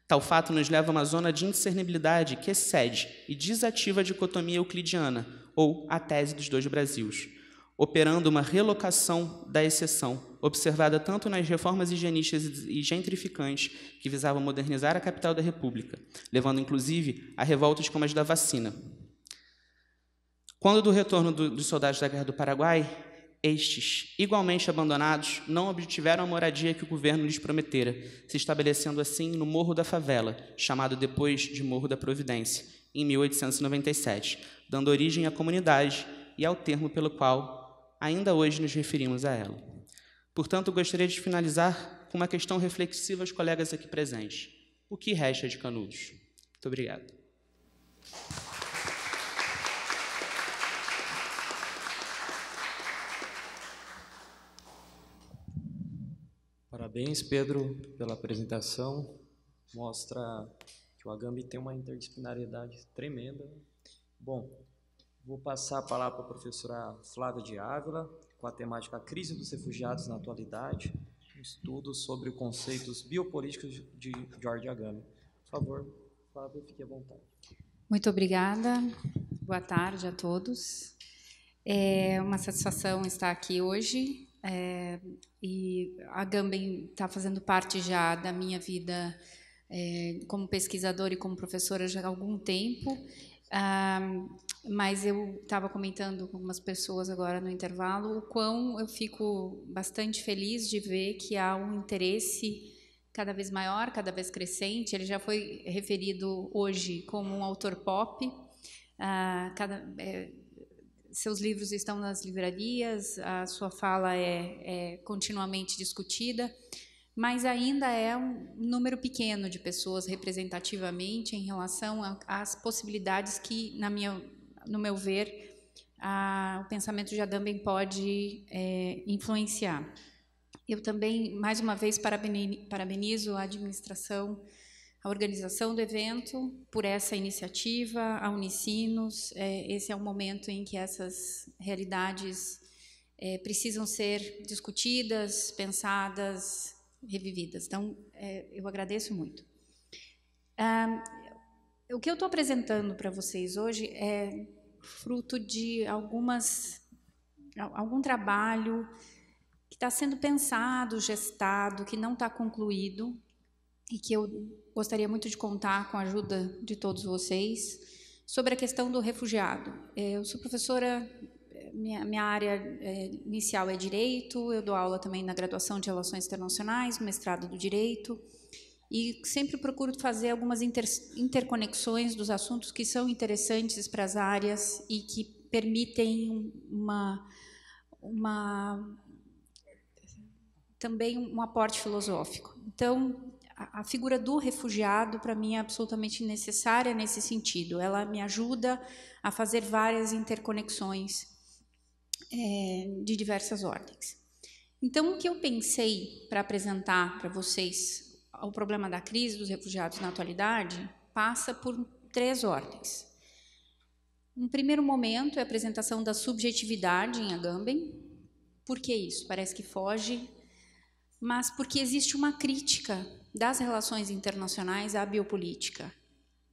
Speaker 2: Tal fato nos leva a uma zona de indiscernibilidade que excede e desativa a dicotomia euclidiana, ou a tese dos dois Brasils, operando uma relocação da exceção, observada tanto nas reformas higienistas e gentrificantes que visavam modernizar a capital da República, levando inclusive a revoltas como as da vacina. Quando do retorno do, dos soldados da Guerra do Paraguai, estes, igualmente abandonados, não obtiveram a moradia que o governo lhes prometera, se estabelecendo assim no Morro da Favela, chamado depois de Morro da Providência, em 1897, dando origem à comunidade e ao termo pelo qual ainda hoje nos referimos a ela. Portanto, gostaria de finalizar com uma questão reflexiva aos colegas aqui presentes. O que resta de Canudos? Muito obrigado.
Speaker 1: Parabéns, Pedro, pela apresentação. Mostra que o Agambi tem uma interdisciplinaridade tremenda. Né? Bom, Vou passar a palavra para a professora Flávia de Ávila, com a temática Crise dos Refugiados na Atualidade, um estudo sobre conceitos biopolíticos de George Agami. Por favor,
Speaker 3: Flávia, fique à vontade. Muito obrigada. Boa tarde a todos. É uma satisfação estar aqui hoje. É, e a Gambem está fazendo parte já da minha vida é, como pesquisadora e como professora já há algum tempo mas eu estava comentando com algumas pessoas agora no intervalo o quão eu fico bastante feliz de ver que há um interesse cada vez maior, cada vez crescente. Ele já foi referido hoje como um autor pop. Uh, cada, é, seus livros estão nas livrarias, a sua fala é, é continuamente discutida mas ainda é um número pequeno de pessoas representativamente em relação às possibilidades que, na minha, no meu ver, a, o pensamento de Adamben pode é, influenciar. Eu também, mais uma vez, parabenizo a administração, a organização do evento por essa iniciativa, a Unicinos. É, esse é um momento em que essas realidades é, precisam ser discutidas, pensadas, revividas. Então, é, eu agradeço muito. Ah, o que eu estou apresentando para vocês hoje é fruto de algumas algum trabalho que está sendo pensado, gestado, que não está concluído e que eu gostaria muito de contar com a ajuda de todos vocês sobre a questão do refugiado. É, eu sou professora minha, minha área eh, inicial é direito, eu dou aula também na graduação de Relações Internacionais, mestrado do Direito, e sempre procuro fazer algumas inter, interconexões dos assuntos que são interessantes para as áreas e que permitem uma, uma também um aporte filosófico. Então, a figura do refugiado, para mim, é absolutamente necessária nesse sentido. Ela me ajuda a fazer várias interconexões é, de diversas ordens. Então, o que eu pensei para apresentar para vocês o problema da crise dos refugiados na atualidade passa por três ordens. Um primeiro momento é a apresentação da subjetividade em Agamben. Por que isso? Parece que foge, mas porque existe uma crítica das relações internacionais à biopolítica,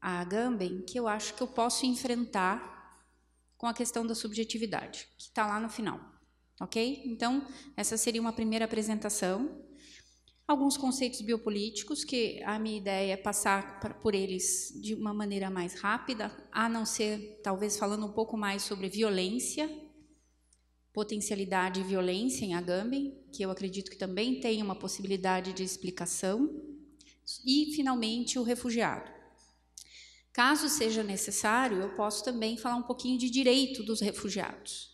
Speaker 3: a Agamben, que eu acho que eu posso enfrentar com a questão da subjetividade, que está lá no final. Ok? Então, essa seria uma primeira apresentação. Alguns conceitos biopolíticos, que a minha ideia é passar por eles de uma maneira mais rápida, a não ser, talvez, falando um pouco mais sobre violência, potencialidade e violência em Agamben, que eu acredito que também tem uma possibilidade de explicação. E, finalmente, o refugiado. Caso seja necessário, eu posso também falar um pouquinho de direito dos refugiados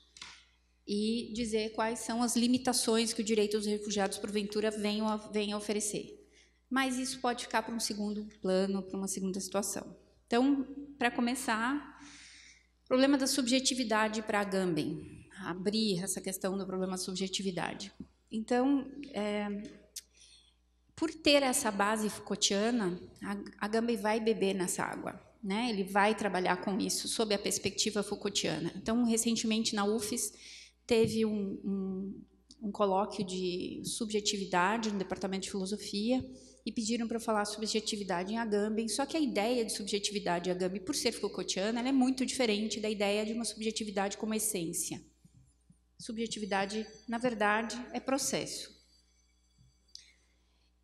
Speaker 3: e dizer quais são as limitações que o direito dos refugiados, porventura, vem a, vem a oferecer. Mas isso pode ficar para um segundo plano, para uma segunda situação. Então, para começar, problema da subjetividade para a Gambem, abrir essa questão do problema da subjetividade. Então, é, por ter essa base Foucaultiana, a, a Gambem vai beber nessa água. Né? Ele vai trabalhar com isso sob a perspectiva Foucaultiana. Então, recentemente na UFES teve um, um, um colóquio de subjetividade no departamento de filosofia e pediram para eu falar subjetividade em Agamben. Só que a ideia de subjetividade em Agamben, por ser Foucaultiana, ela é muito diferente da ideia de uma subjetividade como essência. Subjetividade, na verdade, é processo.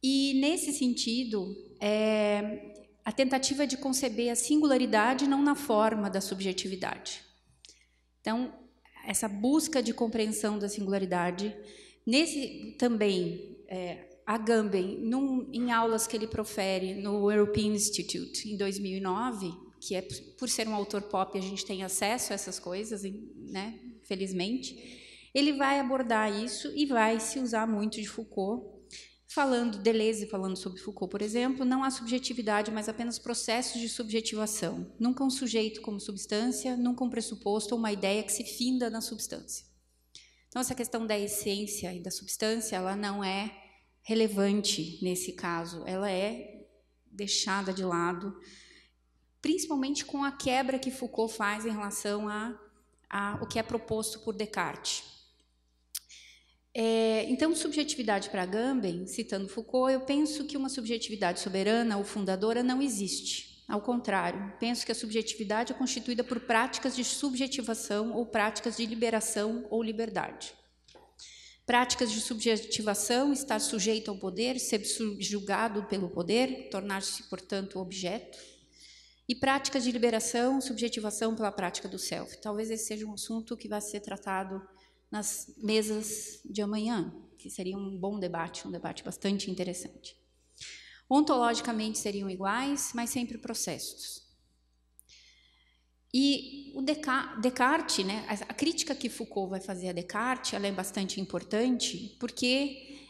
Speaker 3: E nesse sentido, é, a tentativa de conceber a singularidade não na forma da subjetividade. Então, essa busca de compreensão da singularidade, nesse também é, Agamben, num, em aulas que ele profere no European Institute em 2009, que é por ser um autor pop a gente tem acesso a essas coisas, né? Felizmente, ele vai abordar isso e vai se usar muito de Foucault Falando Deleuze, falando sobre Foucault, por exemplo, não há subjetividade, mas apenas processos de subjetivação. Nunca um sujeito como substância, nunca um pressuposto ou uma ideia que se finda na substância. Então, essa questão da essência e da substância, ela não é relevante nesse caso, ela é deixada de lado, principalmente com a quebra que Foucault faz em relação a, a o que é proposto por Descartes. É, então, subjetividade para Gambem, citando Foucault, eu penso que uma subjetividade soberana ou fundadora não existe. Ao contrário, penso que a subjetividade é constituída por práticas de subjetivação ou práticas de liberação ou liberdade. Práticas de subjetivação, estar sujeito ao poder, ser subjugado pelo poder, tornar-se, portanto, objeto. E práticas de liberação, subjetivação pela prática do self. Talvez esse seja um assunto que vai ser tratado nas mesas de amanhã, que seria um bom debate, um debate bastante interessante. Ontologicamente seriam iguais, mas sempre processos. E o Descartes, né, a crítica que Foucault vai fazer a Descartes, ela é bastante importante, porque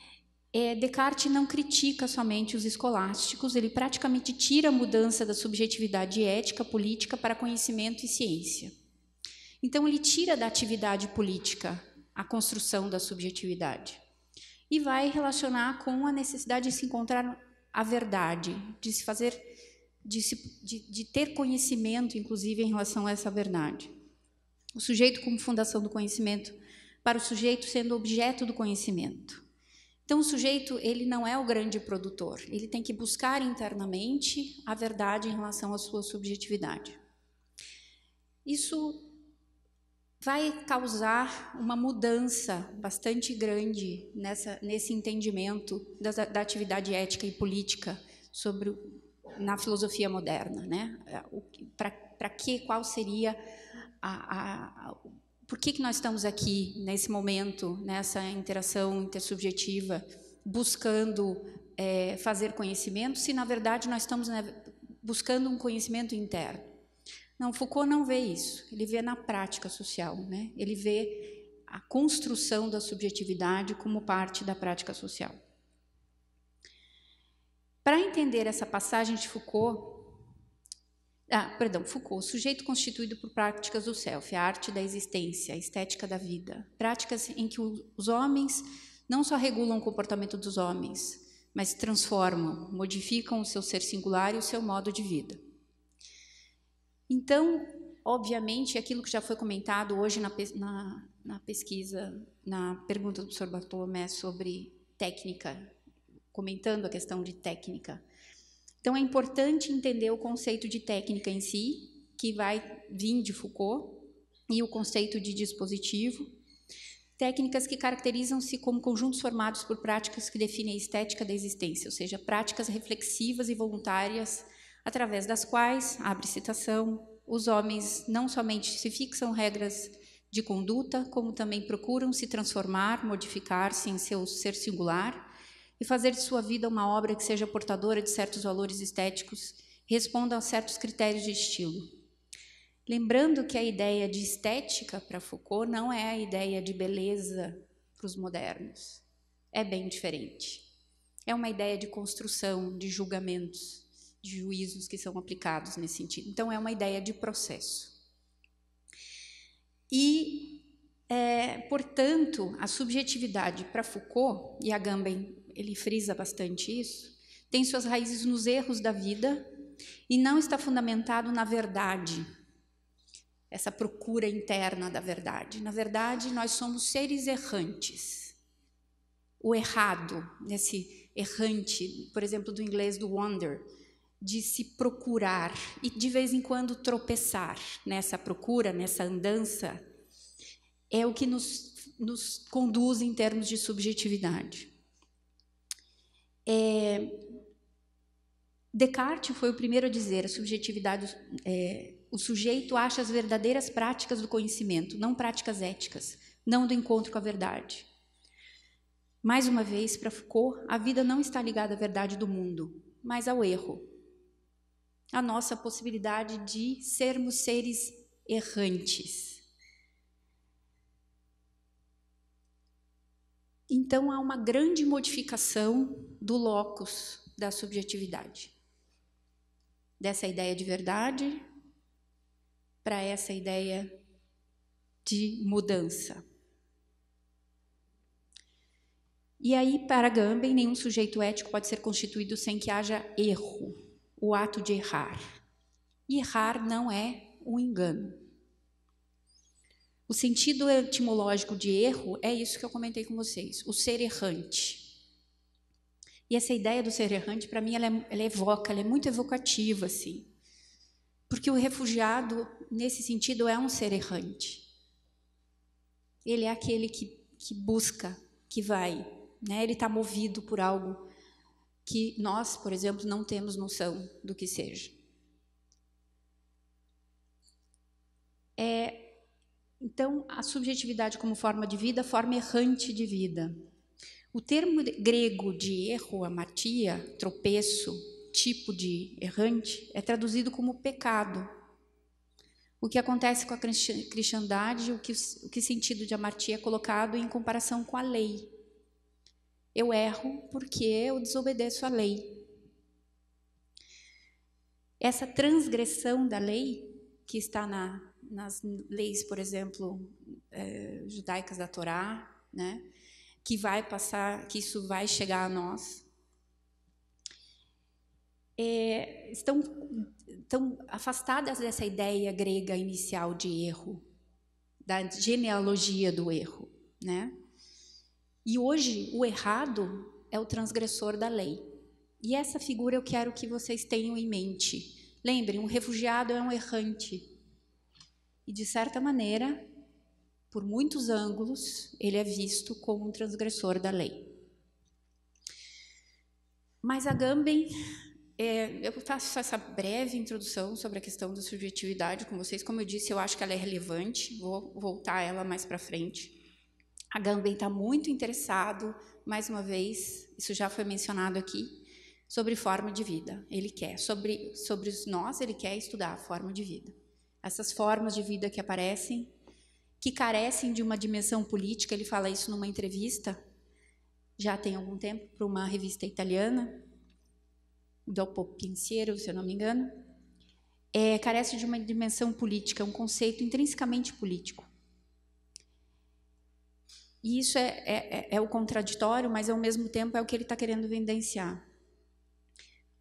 Speaker 3: é, Descartes não critica somente os escolásticos, ele praticamente tira a mudança da subjetividade ética política para conhecimento e ciência. Então, ele tira da atividade política a construção da subjetividade. E vai relacionar com a necessidade de se encontrar a verdade, de se fazer, de, se, de, de ter conhecimento, inclusive, em relação a essa verdade. O sujeito como fundação do conhecimento, para o sujeito sendo objeto do conhecimento. Então, o sujeito ele não é o grande produtor. Ele tem que buscar internamente a verdade em relação à sua subjetividade. Isso vai causar uma mudança bastante grande nessa, nesse entendimento da atividade ética e política sobre na filosofia moderna, né? É, Para que qual seria a, a, a, por que, que nós estamos aqui nesse momento, nessa interação intersubjetiva, buscando é, fazer conhecimento, se na verdade nós estamos né, buscando um conhecimento interno? Não, Foucault não vê isso. Ele vê na prática social, né? Ele vê a construção da subjetividade como parte da prática social. Para entender essa passagem de Foucault, ah, perdão, Foucault, sujeito constituído por práticas do self, a arte da existência, a estética da vida, práticas em que os homens não só regulam o comportamento dos homens, mas transformam, modificam o seu ser singular e o seu modo de vida. Então, obviamente, aquilo que já foi comentado hoje na, na, na pesquisa, na pergunta do professor Bartolomé sobre técnica, comentando a questão de técnica. Então, é importante entender o conceito de técnica em si, que vai vir de Foucault, e o conceito de dispositivo. Técnicas que caracterizam-se como conjuntos formados por práticas que definem a estética da existência, ou seja, práticas reflexivas e voluntárias através das quais, abre citação, os homens não somente se fixam regras de conduta, como também procuram se transformar, modificar-se em seu ser singular e fazer de sua vida uma obra que seja portadora de certos valores estéticos, responda a certos critérios de estilo. Lembrando que a ideia de estética para Foucault não é a ideia de beleza para os modernos. É bem diferente. É uma ideia de construção, de julgamentos, juízos que são aplicados nesse sentido. Então, é uma ideia de processo. E, é, portanto, a subjetividade para Foucault, e Agamben ele frisa bastante isso, tem suas raízes nos erros da vida e não está fundamentado na verdade, essa procura interna da verdade. Na verdade, nós somos seres errantes. O errado, nesse errante, por exemplo, do inglês do wonder, de se procurar e de vez em quando tropeçar nessa procura, nessa andança, é o que nos, nos conduz em termos de subjetividade. É, Descartes foi o primeiro a dizer: a subjetividade, é, o sujeito acha as verdadeiras práticas do conhecimento, não práticas éticas, não do encontro com a verdade. Mais uma vez, para Foucault, a vida não está ligada à verdade do mundo, mas ao erro, a nossa possibilidade de sermos seres errantes. Então há uma grande modificação do locus da subjetividade. Dessa ideia de verdade para essa ideia de mudança. E aí, para Gamben, nenhum sujeito ético pode ser constituído sem que haja erro o ato de errar. E errar não é um engano. O sentido etimológico de erro é isso que eu comentei com vocês, o ser errante. E essa ideia do ser errante, para mim, ela, é, ela evoca, ela é muito evocativa, assim. Porque o refugiado, nesse sentido, é um ser errante. Ele é aquele que, que busca, que vai. Né? Ele está movido por algo que nós, por exemplo, não temos noção do que seja. É, então, a subjetividade como forma de vida, forma errante de vida. O termo grego de erro, amatia, tropeço, tipo de errante, é traduzido como pecado. O que acontece com a cristandade, o que o que sentido de amartia é colocado em comparação com a lei. Eu erro porque eu desobedeço à lei. Essa transgressão da lei, que está na, nas leis, por exemplo, é, judaicas da Torá, né? que vai passar, que isso vai chegar a nós, é, estão, estão afastadas dessa ideia grega inicial de erro, da genealogia do erro, né? E hoje, o errado é o transgressor da lei. E essa figura eu quero que vocês tenham em mente. Lembrem, um refugiado é um errante. E, de certa maneira, por muitos ângulos, ele é visto como um transgressor da lei. Mas a é, eu faço essa breve introdução sobre a questão da subjetividade com vocês. Como eu disse, eu acho que ela é relevante, vou voltar a ela mais para frente. A Gambem está muito interessado, mais uma vez, isso já foi mencionado aqui, sobre forma de vida. Ele quer, sobre, sobre nós, ele quer estudar a forma de vida. Essas formas de vida que aparecem, que carecem de uma dimensão política, ele fala isso numa entrevista, já tem algum tempo, para uma revista italiana, Dopo Pensiero, se eu não me engano, é, carece de uma dimensão política, um conceito intrinsecamente político. E isso é, é, é, é o contraditório, mas ao mesmo tempo é o que ele está querendo evidenciar.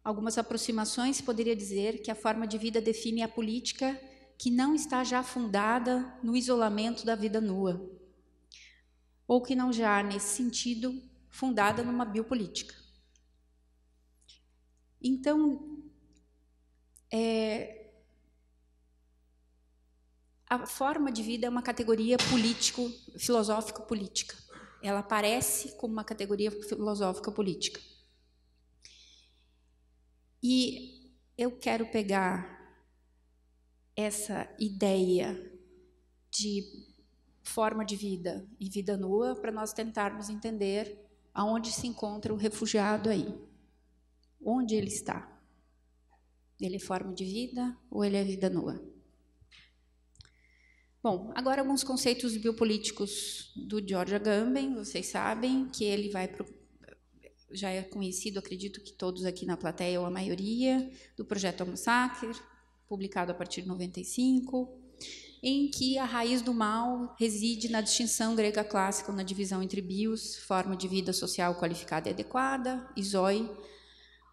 Speaker 3: Algumas aproximações poderia dizer que a forma de vida define a política que não está já fundada no isolamento da vida nua, ou que não já, nesse sentido, fundada numa biopolítica. Então, é, a forma de vida é uma categoria político, filosófico-política. Ela aparece como uma categoria filosófica-política. E eu quero pegar essa ideia de forma de vida e vida nua para nós tentarmos entender aonde se encontra o refugiado aí. Onde ele está? Ele é forma de vida ou ele é vida nua? Bom, agora alguns conceitos biopolíticos do George Agamben, vocês sabem que ele vai pro, já é conhecido, acredito que todos aqui na plateia ou a maioria, do projeto Homo Sacer, publicado a partir de 95, em que a raiz do mal reside na distinção grega clássica, na divisão entre bios, forma de vida social qualificada e adequada, e zoe,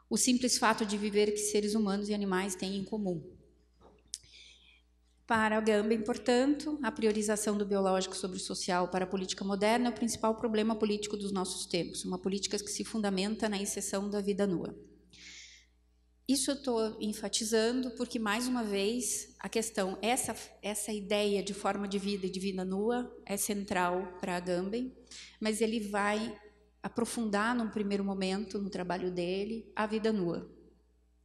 Speaker 3: o simples fato de viver que seres humanos e animais têm em comum. Para a Gambem, é portanto, a priorização do biológico sobre o social para a política moderna é o principal problema político dos nossos tempos, uma política que se fundamenta na exceção da vida nua. Isso eu estou enfatizando porque, mais uma vez, a questão, essa, essa ideia de forma de vida e de vida nua é central para a Gambem, mas ele vai aprofundar, num primeiro momento, no trabalho dele, a vida nua,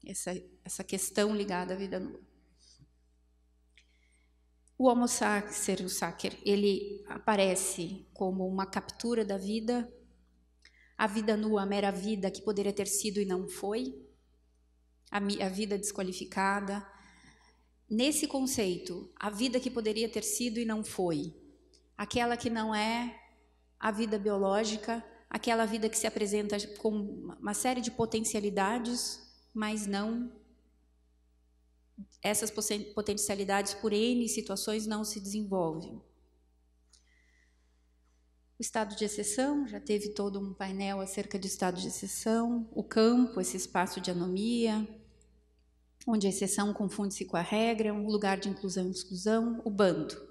Speaker 3: essa, essa questão ligada à vida nua. O Homo Sacer, o Sacer, ele aparece como uma captura da vida, a vida nua, a mera vida que poderia ter sido e não foi, a, a vida desqualificada. Nesse conceito, a vida que poderia ter sido e não foi, aquela que não é a vida biológica, aquela vida que se apresenta com uma série de potencialidades, mas não essas potencialidades por N situações não se desenvolvem. O estado de exceção, já teve todo um painel acerca do estado de exceção, o campo, esse espaço de anomia, onde a exceção confunde-se com a regra, um lugar de inclusão e exclusão, o bando.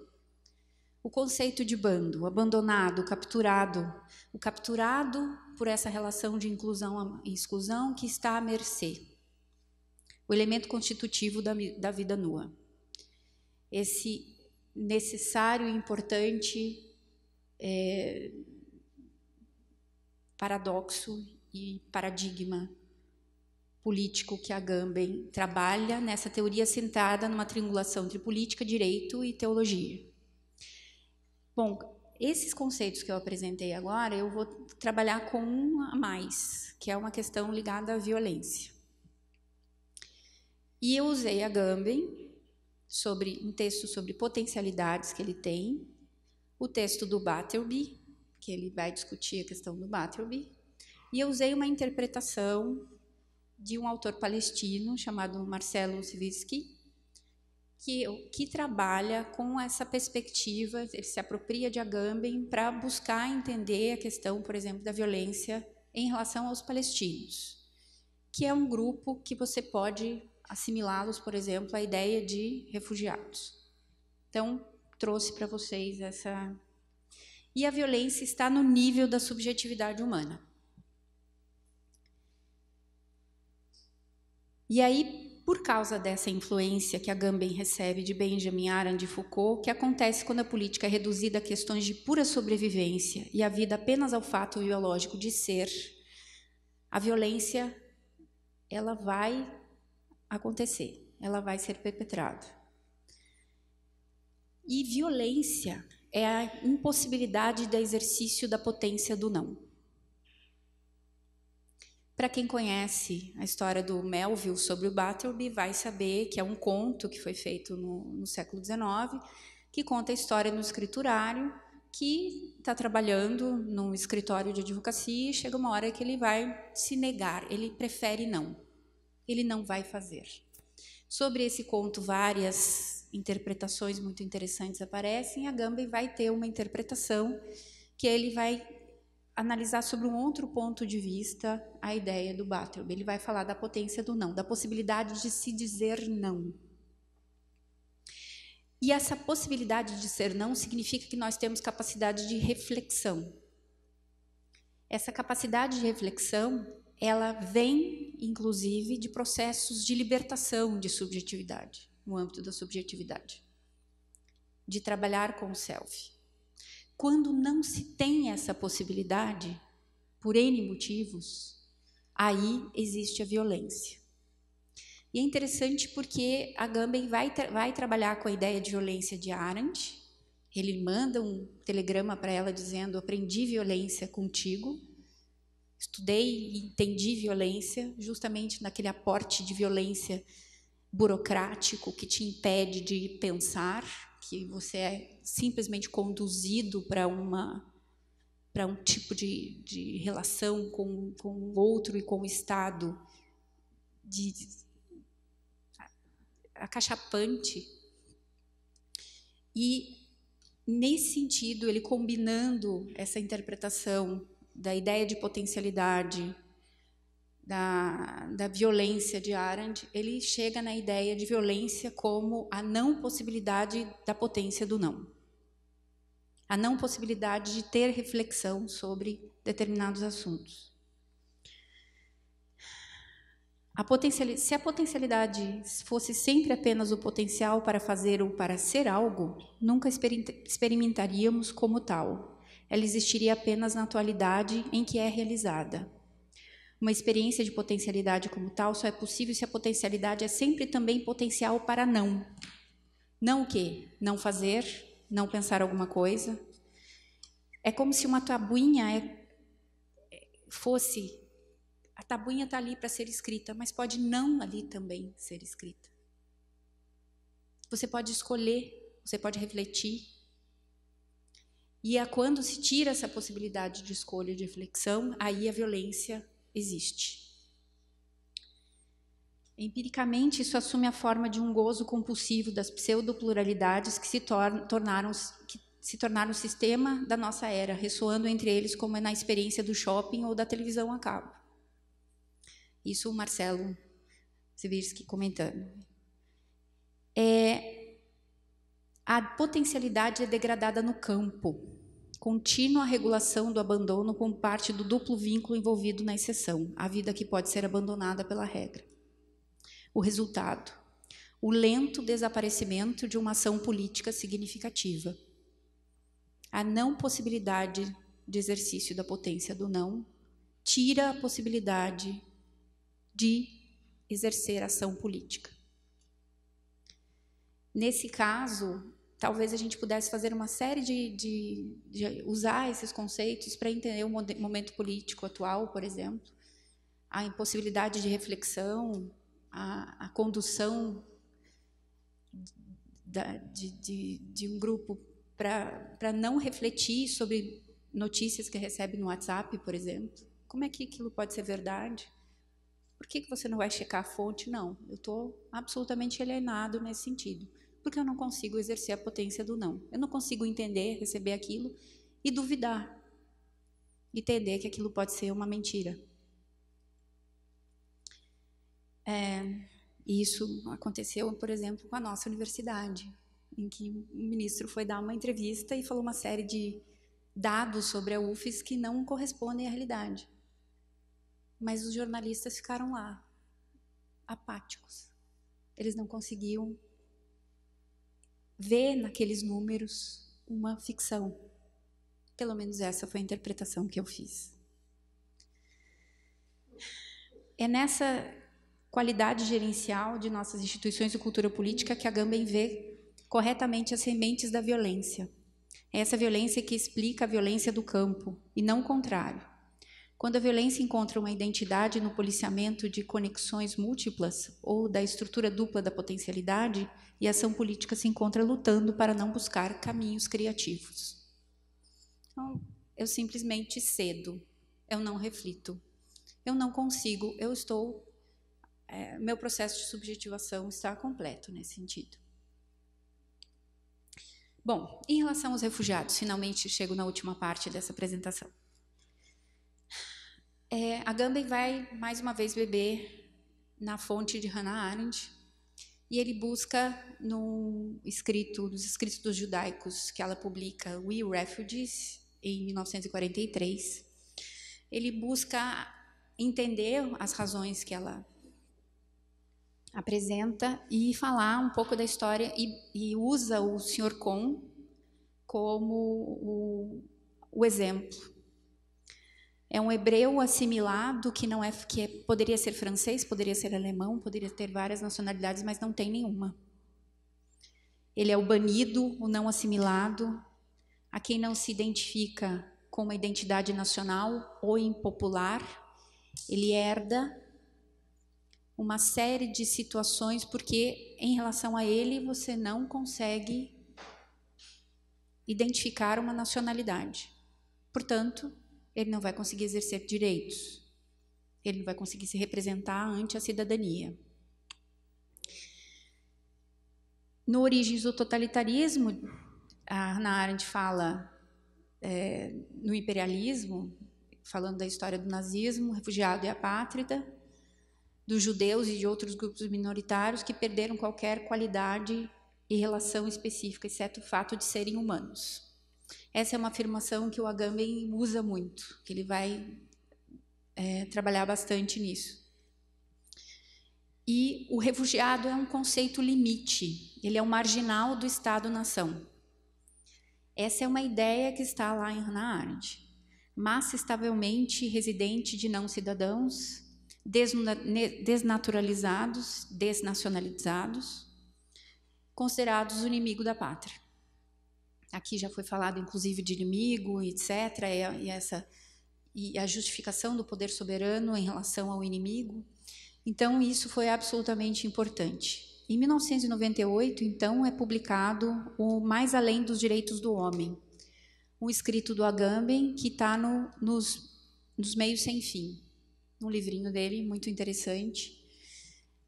Speaker 3: O conceito de bando, abandonado, capturado, o capturado por essa relação de inclusão e exclusão que está à mercê o elemento constitutivo da, da vida nua. Esse necessário e importante é, paradoxo e paradigma político que a Gamben trabalha nessa teoria sentada numa triangulação entre política, direito e teologia. Bom, esses conceitos que eu apresentei agora, eu vou trabalhar com um a mais, que é uma questão ligada à violência. E eu usei a Gambin sobre um texto sobre potencialidades que ele tem, o texto do Battleby, que ele vai discutir a questão do Battleby, e eu usei uma interpretação de um autor palestino chamado Marcelo Sivitsky, que, que trabalha com essa perspectiva, ele se apropria de Agamben para buscar entender a questão, por exemplo, da violência em relação aos palestinos, que é um grupo que você pode assimilá-los, por exemplo, à ideia de refugiados. Então, trouxe para vocês essa. E a violência está no nível da subjetividade humana. E aí, por causa dessa influência que a Gambem recebe de Benjamin Arendt e Foucault, que acontece quando a política é reduzida a questões de pura sobrevivência e a vida apenas ao fato biológico de ser, a violência ela vai acontecer, ela vai ser perpetrada. E violência é a impossibilidade do exercício da potência do não. Para quem conhece a história do Melville sobre o Battleby, vai saber que é um conto que foi feito no, no século XIX, que conta a história no escriturário que está trabalhando num escritório de advocacia e chega uma hora que ele vai se negar, ele prefere não ele não vai fazer. Sobre esse conto, várias interpretações muito interessantes aparecem. A Gamben vai ter uma interpretação que ele vai analisar sobre um outro ponto de vista a ideia do Bartleby. Ele vai falar da potência do não, da possibilidade de se dizer não. E essa possibilidade de ser não significa que nós temos capacidade de reflexão. Essa capacidade de reflexão ela vem, inclusive, de processos de libertação de subjetividade, no âmbito da subjetividade, de trabalhar com o self. Quando não se tem essa possibilidade, por N motivos, aí existe a violência. E é interessante porque a Gambem vai, tra vai trabalhar com a ideia de violência de Arendt. Ele manda um telegrama para ela dizendo: Aprendi violência contigo, Estudei e entendi violência justamente naquele aporte de violência burocrático que te impede de pensar, que você é simplesmente conduzido para uma para um tipo de, de relação com, com o outro e com o Estado de, de acachapante. E, nesse sentido, ele combinando essa interpretação da ideia de potencialidade, da, da violência de Arendt, ele chega na ideia de violência como a não possibilidade da potência do não. A não possibilidade de ter reflexão sobre determinados assuntos. A se a potencialidade fosse sempre apenas o potencial para fazer ou para ser algo, nunca experimentaríamos como tal ela existiria apenas na atualidade em que é realizada. Uma experiência de potencialidade como tal só é possível se a potencialidade é sempre também potencial para não. Não o quê? Não fazer, não pensar alguma coisa. É como se uma tabuinha é, fosse. A tabuinha está ali para ser escrita, mas pode não ali também ser escrita. Você pode escolher, você pode refletir, e a é quando se tira essa possibilidade de escolha e de reflexão, aí a violência existe. Empiricamente, isso assume a forma de um gozo compulsivo das pseudopluralidades que se tornaram que se tornaram o sistema da nossa era, ressoando entre eles como é na experiência do shopping ou da televisão a cabo. Isso o Marcelo Sibirski comentando. É, a potencialidade é degradada no campo. Contínua regulação do abandono como parte do duplo vínculo envolvido na exceção, a vida que pode ser abandonada pela regra. O resultado: o lento desaparecimento de uma ação política significativa, a não possibilidade de exercício da potência do não tira a possibilidade de exercer ação política. Nesse caso, talvez a gente pudesse fazer uma série de, de, de usar esses conceitos para entender o momento político atual, por exemplo, a impossibilidade de reflexão, a, a condução da, de, de, de, um grupo para não refletir sobre notícias que recebe no WhatsApp, por exemplo. Como é que aquilo pode ser verdade? Por que, que você não vai checar a fonte? Não, eu estou absolutamente alienado nesse sentido porque eu não consigo exercer a potência do não. Eu não consigo entender, receber aquilo e duvidar. Entender que aquilo pode ser uma mentira. É, isso aconteceu, por exemplo, com a nossa universidade, em que o ministro foi dar uma entrevista e falou uma série de dados sobre a UFES que não correspondem à realidade. Mas os jornalistas ficaram lá, apáticos. Eles não conseguiam vê naqueles números uma ficção. Pelo menos essa foi a interpretação que eu fiz. É nessa qualidade gerencial de nossas instituições de cultura política que a Gambem vê corretamente as sementes da violência. É essa violência que explica a violência do campo, e não o contrário. Quando a violência encontra uma identidade no policiamento de conexões múltiplas ou da estrutura dupla da potencialidade, e a ação política se encontra lutando para não buscar caminhos criativos. Então, eu simplesmente cedo, eu não reflito, eu não consigo, eu estou. É, meu processo de subjetivação está completo nesse sentido. Bom, em relação aos refugiados, finalmente chego na última parte dessa apresentação. É, a Gamben vai mais uma vez beber na fonte de Hannah Arendt e ele busca no escrito, nos escritos dos judaicos que ela publica, We Refugees, em 1943. Ele busca entender as razões que ela apresenta e falar um pouco da história e, e usa o Sr. Kohn como o, o exemplo é um hebreu assimilado que não é que é, poderia ser francês, poderia ser alemão, poderia ter várias nacionalidades, mas não tem nenhuma. Ele é o banido, o não assimilado, a quem não se identifica com uma identidade nacional ou impopular. Ele herda uma série de situações porque em relação a ele você não consegue identificar uma nacionalidade. Portanto, ele não vai conseguir exercer direitos, ele não vai conseguir se representar ante a cidadania. No Origens do Totalitarismo, a Hannah Arendt fala é, no imperialismo, falando da história do nazismo, refugiado e apátrida, dos judeus e de outros grupos minoritários que perderam qualquer qualidade e relação específica, exceto o fato de serem humanos. Essa é uma afirmação que o Agamben usa muito, que ele vai é, trabalhar bastante nisso. E o refugiado é um conceito limite, ele é um marginal do Estado-nação. Essa é uma ideia que está lá em Hannah Arendt. Massa estavelmente residente de não cidadãos, desnaturalizados, desnacionalizados, considerados o inimigo da pátria. Aqui já foi falado, inclusive, de inimigo, etc. E, e essa e a justificação do poder soberano em relação ao inimigo. Então, isso foi absolutamente importante. Em 1998, então, é publicado o Mais Além dos Direitos do Homem, um escrito do Agamben que está no, nos, nos Meios Sem Fim, um livrinho dele muito interessante,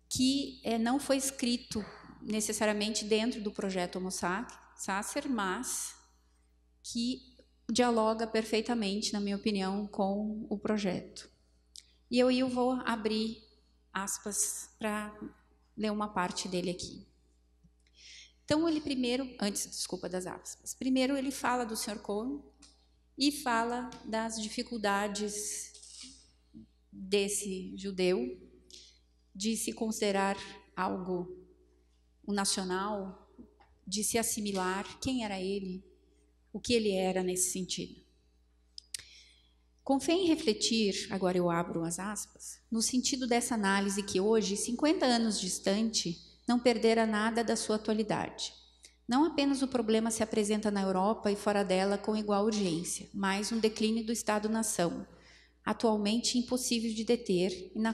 Speaker 3: que é, não foi escrito necessariamente dentro do projeto Homo Sapiens, Sasser, mas que dialoga perfeitamente, na minha opinião, com o projeto. E eu, eu vou abrir aspas para ler uma parte dele aqui. Então, ele primeiro, antes, desculpa, das aspas. Primeiro, ele fala do Sr. Cohn e fala das dificuldades desse judeu de se considerar algo o nacional, de se assimilar quem era ele, o que ele era nesse sentido. Com em refletir, agora eu abro as aspas, no sentido dessa análise que hoje, 50 anos distante, não perdera nada da sua atualidade. Não apenas o problema se apresenta na Europa e fora dela com igual urgência, mas um declínio do Estado-nação, atualmente impossível de deter, e na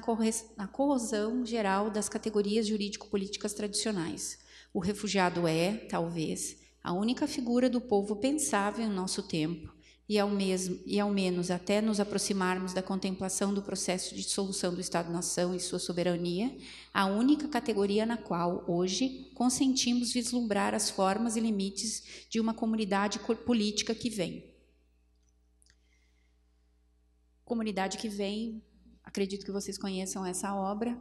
Speaker 3: corrosão geral das categorias jurídico-políticas tradicionais o refugiado é, talvez, a única figura do povo pensável em nosso tempo, e ao, mesmo, e ao menos até nos aproximarmos da contemplação do processo de dissolução do Estado-nação e sua soberania, a única categoria na qual, hoje, consentimos vislumbrar as formas e limites de uma comunidade política que vem. Comunidade que vem, acredito que vocês conheçam essa obra,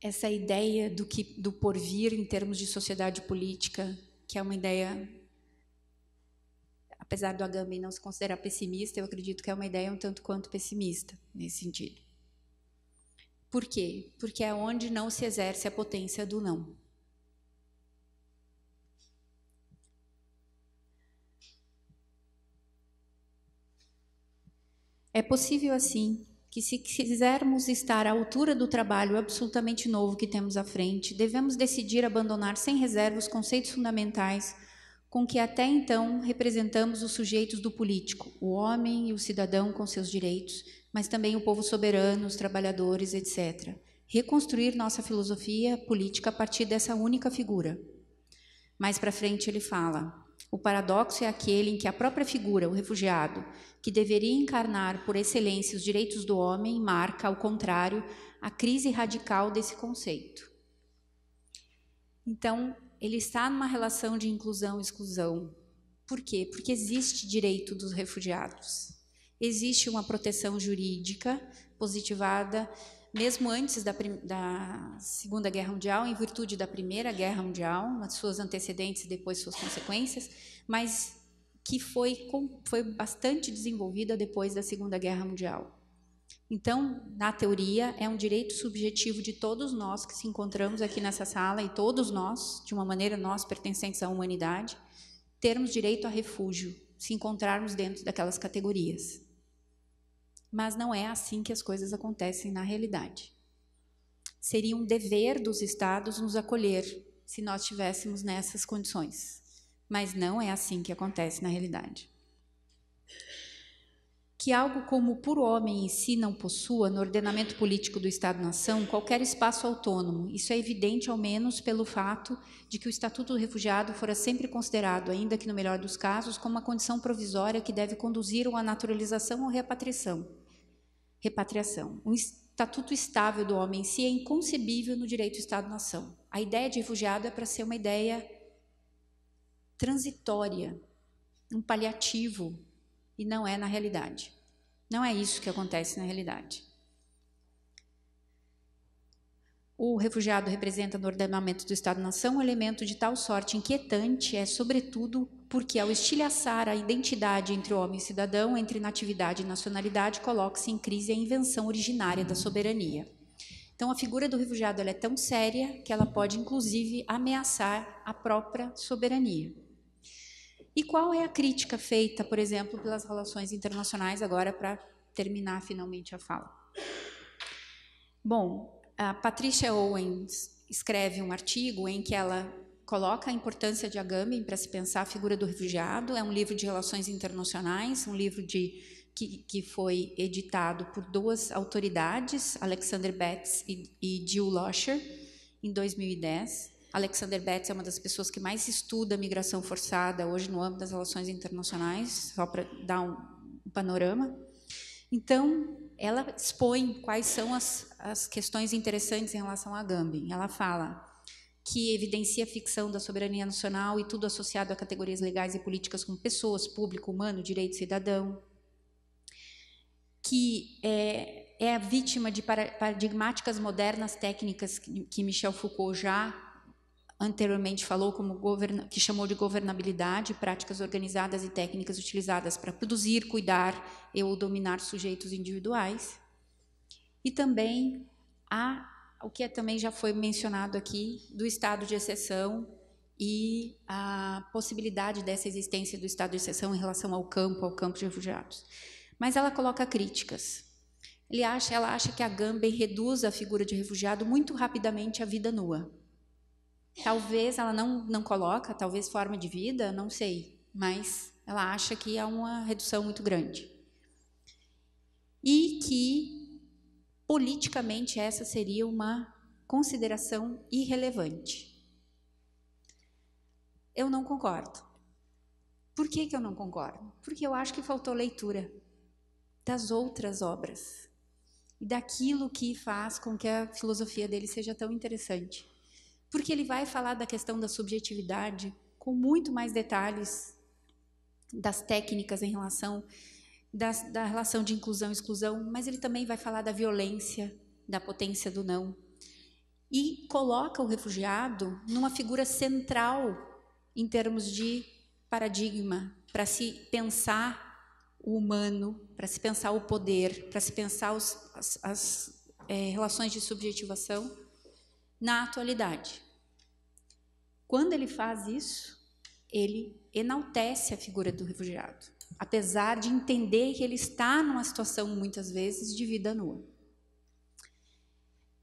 Speaker 3: essa ideia do que do porvir em termos de sociedade política, que é uma ideia apesar do Agamben não se considerar pessimista, eu acredito que é uma ideia um tanto quanto pessimista nesse sentido. Por quê? Porque é onde não se exerce a potência do não. É possível, assim, que se quisermos estar à altura do trabalho absolutamente novo que temos à frente, devemos decidir abandonar sem reserva os conceitos fundamentais com que até então representamos os sujeitos do político, o homem e o cidadão com seus direitos, mas também o povo soberano, os trabalhadores, etc. Reconstruir nossa filosofia política a partir dessa única figura. Mais para frente ele fala: o paradoxo é aquele em que a própria figura, o refugiado, que deveria encarnar por excelência os direitos do homem, marca, ao contrário, a crise radical desse conceito. Então, ele está numa relação de inclusão e exclusão. Por quê? Porque existe direito dos refugiados. Existe uma proteção jurídica positivada mesmo antes da, da, Segunda Guerra Mundial, em virtude da Primeira Guerra Mundial, nas suas antecedentes e depois suas consequências, mas que foi, foi bastante desenvolvida depois da Segunda Guerra Mundial. Então, na teoria, é um direito subjetivo de todos nós que se encontramos aqui nessa sala e todos nós, de uma maneira nós pertencentes à humanidade, termos direito a refúgio, se encontrarmos dentro daquelas categorias. Mas não é assim que as coisas acontecem na realidade. Seria um dever dos estados nos acolher se nós estivéssemos nessas condições. Mas não é assim que acontece na realidade. Que algo como o puro homem em si não possua, no ordenamento político do Estado-nação, qualquer espaço autônomo. Isso é evidente, ao menos, pelo fato de que o Estatuto do Refugiado fora sempre considerado, ainda que no melhor dos casos, como uma condição provisória que deve conduzir ou à naturalização ou repatriação. Repatriação. Um estatuto estável do homem em si é inconcebível no direito Estado-nação. A ideia de refugiado é para ser uma ideia transitória, um paliativo, e não é na realidade. Não é isso que acontece na realidade. O refugiado representa no ordenamento do Estado-nação um elemento de tal sorte inquietante, é sobretudo porque, ao estilhaçar a identidade entre homem e cidadão, entre natividade e nacionalidade, coloca-se em crise a invenção originária da soberania. Então, a figura do refugiado é tão séria que ela pode, inclusive, ameaçar a própria soberania. E qual é a crítica feita, por exemplo, pelas relações internacionais, agora para terminar finalmente a fala? Bom, a Patricia Owens escreve um artigo em que ela coloca a importância de Agamben para se pensar a figura do refugiado. É um livro de relações internacionais, um livro de, que, que foi editado por duas autoridades, Alexander Betts e, e Jill Losher, em 2010. Alexander Betts é uma das pessoas que mais estuda a migração forçada hoje no âmbito das relações internacionais, só para dar um, panorama. Então, ela expõe quais são as, as questões interessantes em relação à Gambin. Ela fala que evidencia a ficção da soberania nacional e tudo associado a categorias legais e políticas como pessoas, público, humano, direito cidadão, que é, é a vítima de paradigmáticas modernas técnicas que Michel Foucault já anteriormente falou como que chamou de governabilidade, práticas organizadas e técnicas utilizadas para produzir, cuidar e ou dominar sujeitos individuais. E também há o que é, também já foi mencionado aqui do estado de exceção e a possibilidade dessa existência do estado de exceção em relação ao campo, ao campo de refugiados. Mas ela coloca críticas. Ele acha, ela acha que a Gambem reduz a figura de refugiado muito rapidamente à vida nua. Talvez ela não, não coloca, talvez forma de vida, não sei, mas ela acha que há é uma redução muito grande. E que politicamente essa seria uma consideração irrelevante. Eu não concordo. Por que, que eu não concordo? Porque eu acho que faltou leitura das outras obras e daquilo que faz com que a filosofia dele seja tão interessante porque ele vai falar da questão da subjetividade com muito mais detalhes das técnicas em relação das, da relação de inclusão e exclusão, mas ele também vai falar da violência, da potência do não. E coloca o refugiado numa figura central em termos de paradigma, para se pensar o humano, para se pensar o poder, para se pensar os, as, as é, relações de subjetivação na atualidade. Quando ele faz isso, ele enaltece a figura do refugiado, apesar de entender que ele está numa situação, muitas vezes, de vida nua.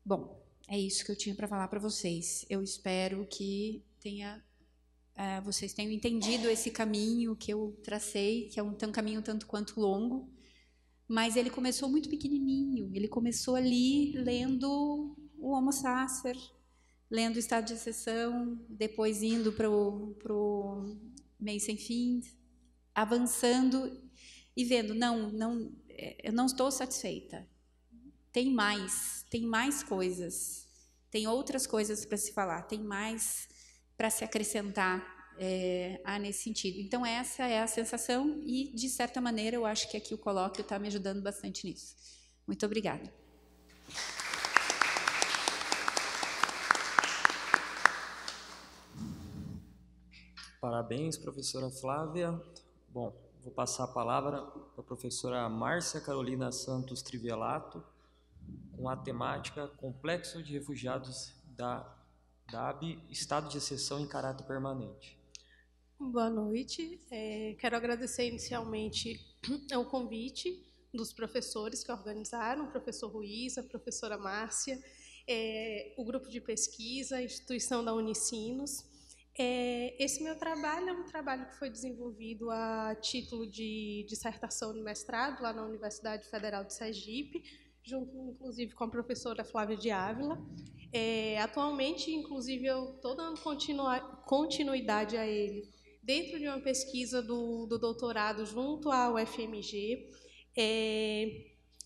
Speaker 3: Bom, é isso que eu tinha para falar para vocês. Eu espero que tenha, uh, vocês tenham entendido esse caminho que eu tracei, que é um, um caminho tanto quanto longo, mas ele começou muito pequenininho. Ele começou ali lendo o Homo Sacer, lendo o Estado de Exceção, depois indo para o Meio Sem Fim, avançando e vendo, não, não, é, eu não estou satisfeita. Tem mais, tem mais coisas, tem outras coisas para se falar, tem mais para se acrescentar é, nesse sentido. Então, essa é a sensação, e de certa maneira eu acho que aqui o colóquio está me ajudando bastante nisso. Muito obrigada.
Speaker 1: Parabéns, professora Flávia. Bom, vou passar a palavra para a professora Márcia Carolina Santos Trivelato, com a temática Complexo de Refugiados da DAB, Estado de Exceção em Caráter Permanente.
Speaker 4: Boa noite. É, quero agradecer inicialmente o convite dos professores que organizaram, o professor Ruiz, a professora Márcia, é, o grupo de pesquisa, a instituição da Unicinos. É, esse meu trabalho é um trabalho que foi desenvolvido a título de dissertação de mestrado lá na Universidade Federal de Sergipe, junto inclusive com a professora Flávia de Ávila. É, atualmente, inclusive, eu estou dando continuidade a ele dentro de uma pesquisa do, do doutorado junto à UFMG. É,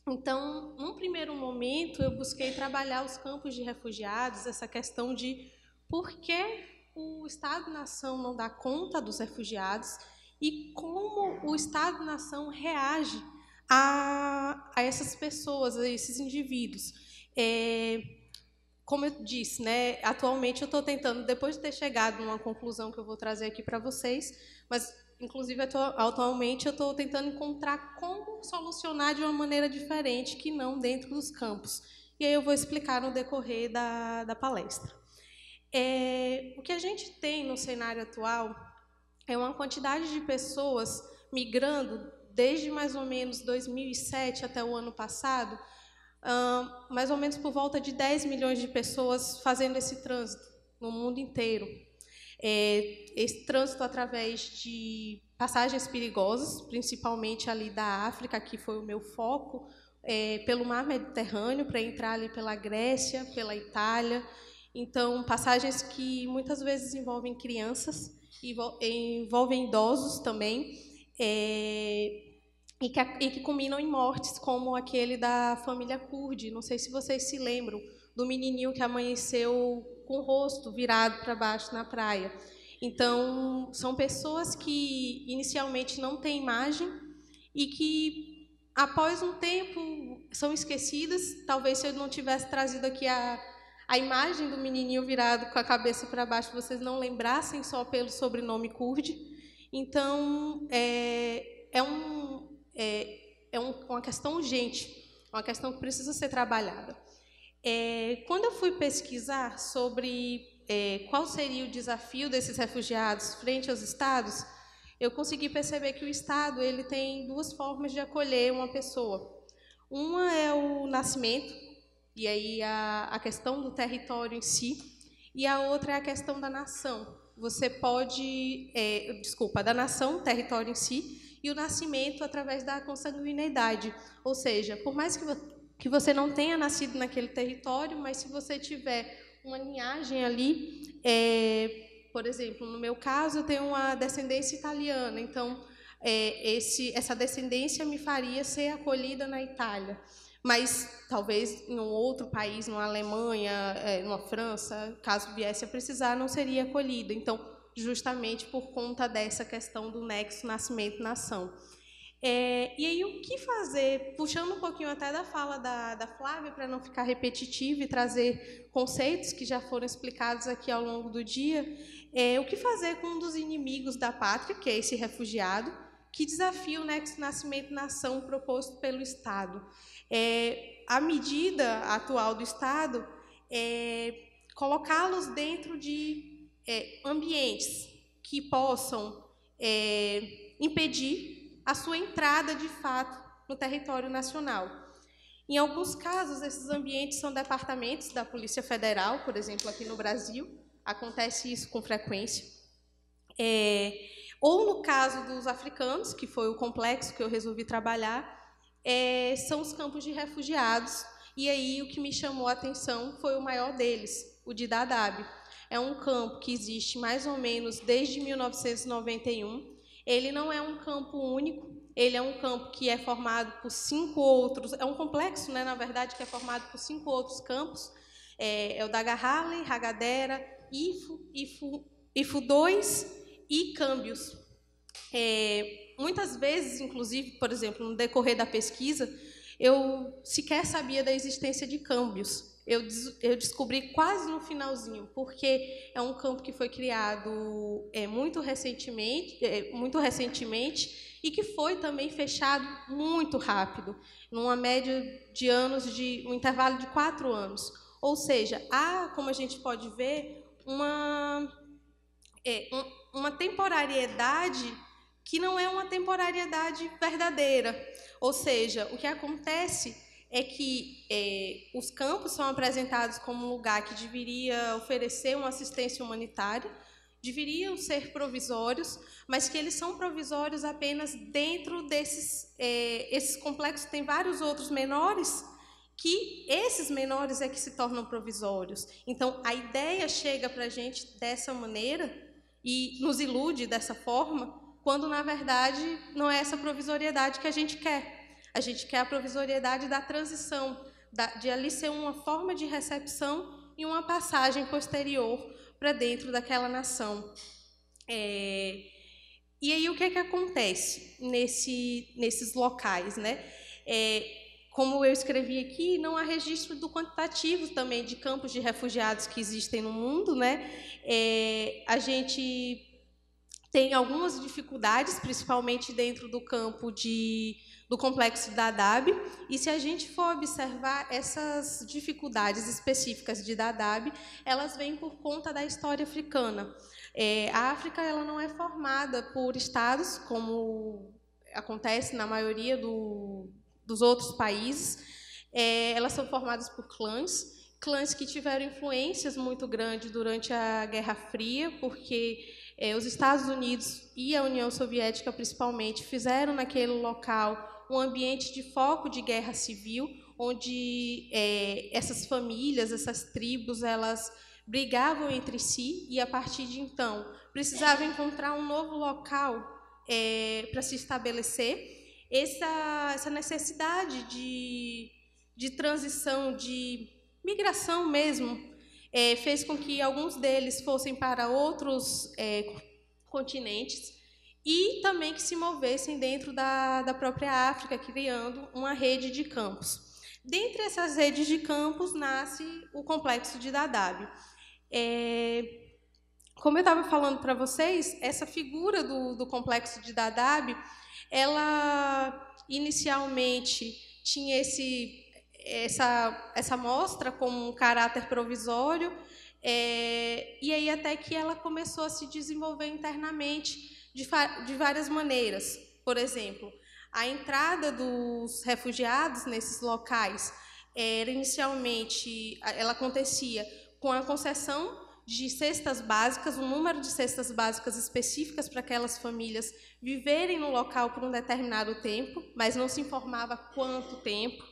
Speaker 4: então, num primeiro momento, eu busquei trabalhar os campos de refugiados, essa questão de por que o Estado-nação não dá conta dos refugiados e como o Estado-nação reage a, a, essas pessoas, a esses indivíduos. É, como eu disse, né, atualmente eu estou tentando, depois de ter chegado numa conclusão que eu vou trazer aqui para vocês, mas inclusive atualmente eu estou tentando encontrar como solucionar de uma maneira diferente que não dentro dos campos. E aí eu vou explicar no decorrer da, da palestra. É, o que a gente tem no cenário atual é uma quantidade de pessoas migrando desde mais ou menos 2007 até o ano passado, hum, mais ou menos por volta de 10 milhões de pessoas fazendo esse trânsito no mundo inteiro. É, esse trânsito através de passagens perigosas, principalmente ali da África, que foi o meu foco, é, pelo mar Mediterrâneo, para entrar ali pela Grécia, pela Itália, então, passagens que muitas vezes envolvem crianças, envolvem idosos também, é, e, que, e que culminam em mortes, como aquele da família Kurd. Não sei se vocês se lembram do menininho que amanheceu com o rosto virado para baixo na praia. Então, são pessoas que inicialmente não têm imagem e que, após um tempo, são esquecidas. Talvez se eu não tivesse trazido aqui a a imagem do menininho virado com a cabeça para baixo, vocês não lembrassem só pelo sobrenome Kurde. Então, é, é, um, é, é um, uma questão urgente, uma questão que precisa ser trabalhada. É, quando eu fui pesquisar sobre é, qual seria o desafio desses refugiados frente aos estados, eu consegui perceber que o estado ele tem duas formas de acolher uma pessoa. Uma é o nascimento, e aí a, a questão do território em si, e a outra é a questão da nação. Você pode, é, desculpa, da nação, território em si, e o nascimento através da consanguineidade. Ou seja, por mais que, que você não tenha nascido naquele território, mas se você tiver uma linhagem ali, é, por exemplo, no meu caso, eu tenho uma descendência italiana, então é, esse, essa descendência me faria ser acolhida na Itália. Mas talvez em um outro país, numa Alemanha, eh, numa França, caso viesse a precisar, não seria acolhido. Então, justamente por conta dessa questão do nexo nascimento-nação. É, e aí, o que fazer? Puxando um pouquinho até da fala da, da Flávia, para não ficar repetitivo e trazer conceitos que já foram explicados aqui ao longo do dia, é, o que fazer com um dos inimigos da pátria, que é esse refugiado, que desafia o nexo nascimento-nação proposto pelo Estado? É, a medida atual do Estado é colocá-los dentro de é, ambientes que possam é, impedir a sua entrada de fato no território nacional. Em alguns casos, esses ambientes são departamentos da Polícia Federal, por exemplo, aqui no Brasil, acontece isso com frequência. É, ou no caso dos africanos, que foi o complexo que eu resolvi trabalhar, é, são os campos de refugiados. E aí o que me chamou a atenção foi o maior deles, o de Dadaab. É um campo que existe mais ou menos desde 1991. Ele não é um campo único, ele é um campo que é formado por cinco outros, é um complexo, né, na verdade, que é formado por cinco outros campos. É, é o da Ragadera, Ifu, Ifu Ifu 2 e Câmbios. É, muitas vezes, inclusive, por exemplo, no decorrer da pesquisa, eu sequer sabia da existência de câmbios. Eu, eu descobri quase no finalzinho, porque é um campo que foi criado é, muito, recentemente, é, muito recentemente e que foi também fechado muito rápido, numa média de anos, de um intervalo de quatro anos. Ou seja, há, como a gente pode ver, uma, é, um, uma temporariedade que não é uma temporariedade verdadeira. Ou seja, o que acontece é que é, os campos são apresentados como um lugar que deveria oferecer uma assistência humanitária, deveriam ser provisórios, mas que eles são provisórios apenas dentro desses é, esses complexos. Tem vários outros menores que esses menores é que se tornam provisórios. Então a ideia chega para a gente dessa maneira e nos ilude dessa forma quando na verdade não é essa provisoriedade que a gente quer. A gente quer a provisoriedade da transição, de ali ser uma forma de recepção e uma passagem posterior para dentro daquela nação. É... E aí o que é que acontece nesse, nesses locais, né? É... Como eu escrevi aqui, não há registro do quantitativo também de campos de refugiados que existem no mundo, né? É... A gente tem algumas dificuldades, principalmente dentro do campo de, do complexo da DAB. E se a gente for observar essas dificuldades específicas de DADAB, elas vêm por conta da história africana. É, a África ela não é formada por estados, como acontece na maioria do, dos outros países. É, elas são formadas por clãs, clãs que tiveram influências muito grandes durante a Guerra Fria, porque é, os Estados Unidos e a União Soviética, principalmente, fizeram naquele local um ambiente de foco de guerra civil, onde é, essas famílias, essas tribos, elas brigavam entre si e, a partir de então, precisavam encontrar um novo local é, para se estabelecer. Essa, essa necessidade de, de transição, de migração mesmo é, fez com que alguns deles fossem para outros é, continentes e também que se movessem dentro da, da própria África, criando uma rede de campos. Dentre essas redes de campos nasce o complexo de Dadaab. É, como eu estava falando para vocês, essa figura do, do complexo de Dadaab, ela inicialmente tinha esse essa, essa mostra como um caráter provisório, é, e aí até que ela começou a se desenvolver internamente de, de várias maneiras. Por exemplo, a entrada dos refugiados nesses locais é, era inicialmente, ela acontecia com a concessão de cestas básicas, um número de cestas básicas específicas para aquelas famílias viverem no local por um determinado tempo, mas não se informava quanto tempo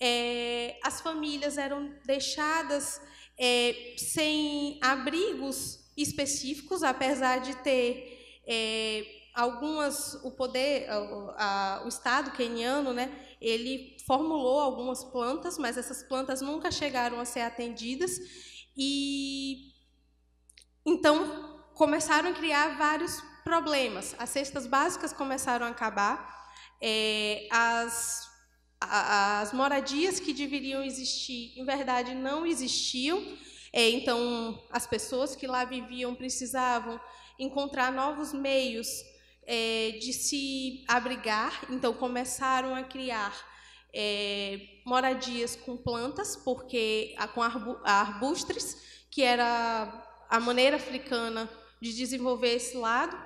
Speaker 4: é, as famílias eram deixadas é, sem abrigos específicos, apesar de ter é, algumas o poder, a, a, o Estado queniano, né, ele formulou algumas plantas, mas essas plantas nunca chegaram a ser atendidas e então começaram a criar vários problemas. As cestas básicas começaram a acabar, é, as as moradias que deveriam existir, em verdade, não existiam. É, então, as pessoas que lá viviam precisavam encontrar novos meios é, de se abrigar. Então, começaram a criar é, moradias com plantas, porque com arbustres, que era a maneira africana de desenvolver esse lado.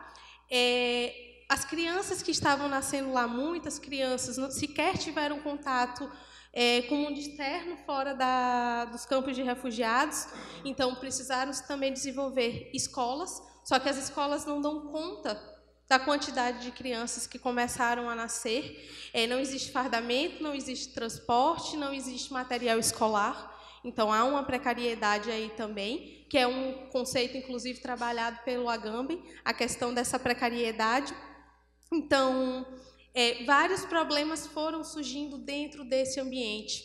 Speaker 4: É, as crianças que estavam nascendo lá, muitas crianças, não, sequer tiveram contato é, com o mundo externo fora da, dos campos de refugiados, então precisaram também desenvolver escolas, só que as escolas não dão conta da quantidade de crianças que começaram a nascer. É, não existe fardamento, não existe transporte, não existe material escolar. Então há uma precariedade aí também, que é um conceito inclusive trabalhado pelo Agamben, a questão dessa precariedade então, é, vários problemas foram surgindo dentro desse ambiente.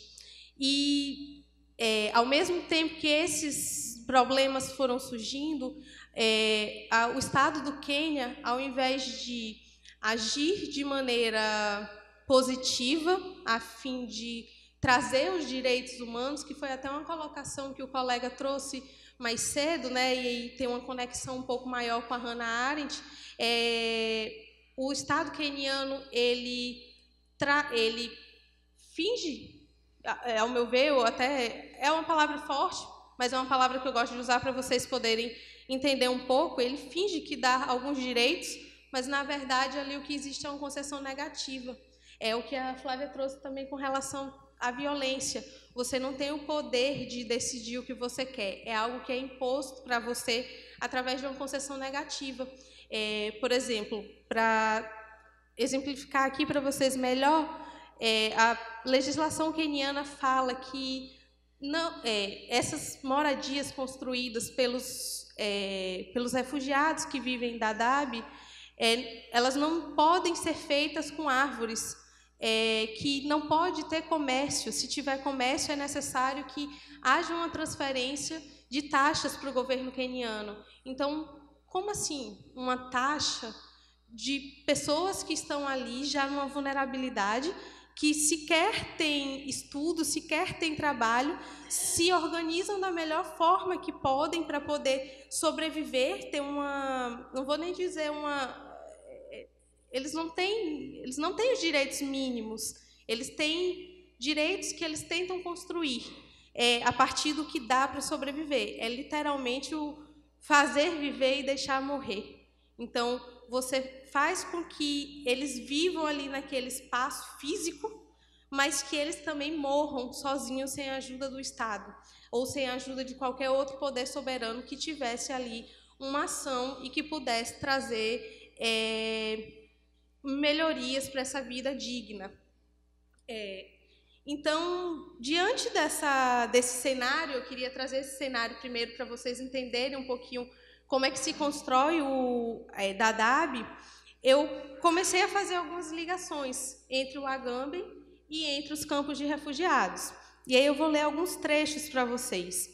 Speaker 4: E, é, ao mesmo tempo que esses problemas foram surgindo, é, a, o Estado do Quênia, ao invés de agir de maneira positiva, a fim de trazer os direitos humanos, que foi até uma colocação que o colega trouxe mais cedo, né, e tem uma conexão um pouco maior com a Hannah Arendt, é, o Estado keniano ele, ele finge, é, ao meu ver, ou até é uma palavra forte, mas é uma palavra que eu gosto de usar para vocês poderem entender um pouco. Ele finge que dá alguns direitos, mas na verdade ali o que existe é uma concessão negativa. É o que a Flávia trouxe também com relação à violência. Você não tem o poder de decidir o que você quer. É algo que é imposto para você através de uma concessão negativa. É, por exemplo, para exemplificar aqui para vocês melhor, é, a legislação queniana fala que não, é, essas moradias construídas pelos, é, pelos refugiados que vivem em Dadaab, é, elas não podem ser feitas com árvores, é, que não pode ter comércio. Se tiver comércio, é necessário que haja uma transferência de taxas para o governo queniano. Então, como assim? Uma taxa de pessoas que estão ali já numa vulnerabilidade, que sequer têm estudo, sequer têm trabalho, se organizam da melhor forma que podem para poder sobreviver, ter uma, não vou nem dizer uma é, eles não têm, eles não têm os direitos mínimos, eles têm direitos que eles tentam construir é, a partir do que dá para sobreviver. É literalmente o, fazer viver e deixar morrer. Então, você faz com que eles vivam ali naquele espaço físico, mas que eles também morram sozinhos sem a ajuda do Estado ou sem a ajuda de qualquer outro poder soberano que tivesse ali uma ação e que pudesse trazer é, melhorias para essa vida digna. É, então, diante dessa, desse cenário, eu queria trazer esse cenário primeiro para vocês entenderem um pouquinho como é que se constrói o é, Dadab. Eu comecei a fazer algumas ligações entre o Agamben e entre os campos de refugiados. E aí eu vou ler alguns trechos para vocês.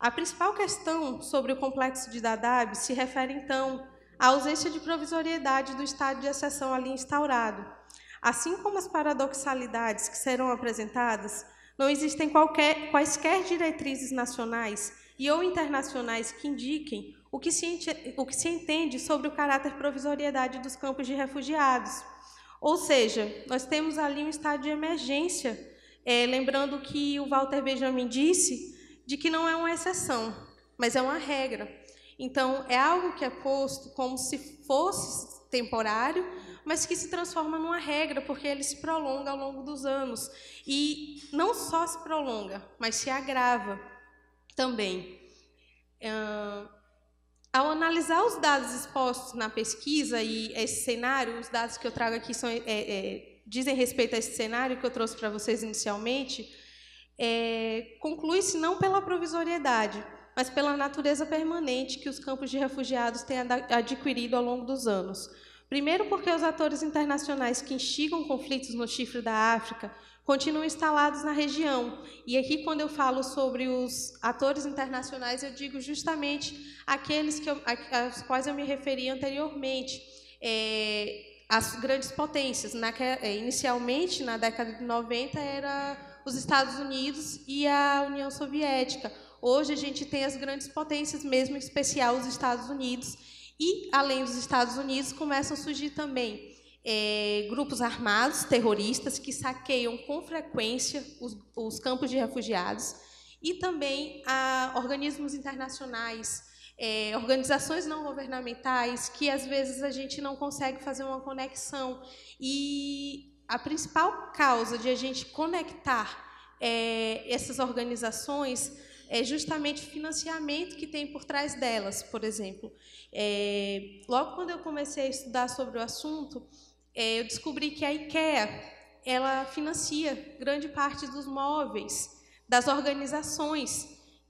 Speaker 4: A principal questão sobre o complexo de Dadaab se refere, então, à ausência de provisoriedade do estado de exceção ali instaurado Assim como as paradoxalidades que serão apresentadas, não existem qualquer, quaisquer diretrizes nacionais e ou internacionais que indiquem o que, se, o que se entende sobre o caráter provisoriedade dos campos de refugiados. Ou seja, nós temos ali um estado de emergência, é, lembrando que o Walter Benjamin disse de que não é uma exceção, mas é uma regra. Então, é algo que é posto como se fosse temporário mas que se transforma numa regra, porque ele se prolonga ao longo dos anos. E não só se prolonga, mas se agrava também. Uh, ao analisar os dados expostos na pesquisa e esse cenário, os dados que eu trago aqui são, é, é, dizem respeito a esse cenário que eu trouxe para vocês inicialmente, é, conclui-se não pela provisoriedade, mas pela natureza permanente que os campos de refugiados têm adquirido ao longo dos anos. Primeiro, porque os atores internacionais que instigam conflitos no chifre da África continuam instalados na região. E aqui, quando eu falo sobre os atores internacionais, eu digo justamente aqueles que eu, aos quais eu me referi anteriormente. É, as grandes potências. Na, é, inicialmente, na década de 90, era os Estados Unidos e a União Soviética. Hoje a gente tem as grandes potências, mesmo em especial os Estados Unidos e, além dos Estados Unidos, começam a surgir também é, grupos armados, terroristas, que saqueiam com frequência os, os campos de refugiados, e também a organismos internacionais, é, organizações não governamentais, que às vezes a gente não consegue fazer uma conexão. E a principal causa de a gente conectar é, essas organizações é justamente o financiamento que tem por trás delas, por exemplo. É, logo quando eu comecei a estudar sobre o assunto, é, eu descobri que a IKEA ela financia grande parte dos móveis das organizações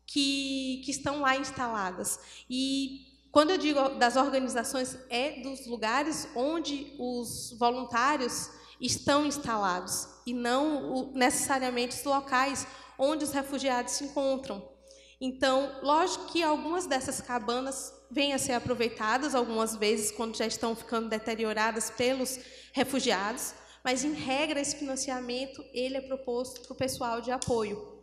Speaker 4: que, que estão lá instaladas. E quando eu digo das organizações, é dos lugares onde os voluntários estão instalados, e não necessariamente os locais onde os refugiados se encontram. Então, lógico que algumas dessas cabanas vêm a ser aproveitadas algumas vezes quando já estão ficando deterioradas pelos refugiados, mas em regra esse financiamento ele é proposto para o pessoal de apoio.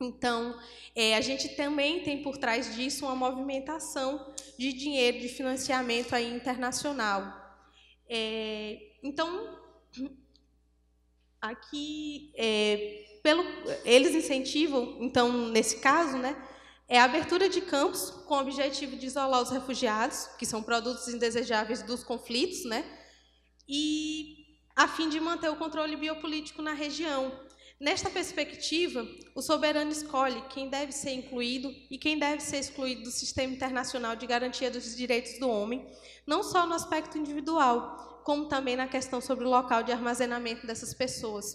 Speaker 4: Então, é, a gente também tem por trás disso uma movimentação de dinheiro de financiamento aí internacional. É, então, aqui é, pelo, eles incentivam, então nesse caso, né, é a abertura de campos com o objetivo de isolar os refugiados, que são produtos indesejáveis dos conflitos, né? e a fim de manter o controle biopolítico na região. Nesta perspectiva, o soberano escolhe quem deve ser incluído e quem deve ser excluído do sistema internacional de garantia dos direitos do homem, não só no aspecto individual, como também na questão sobre o local de armazenamento dessas pessoas.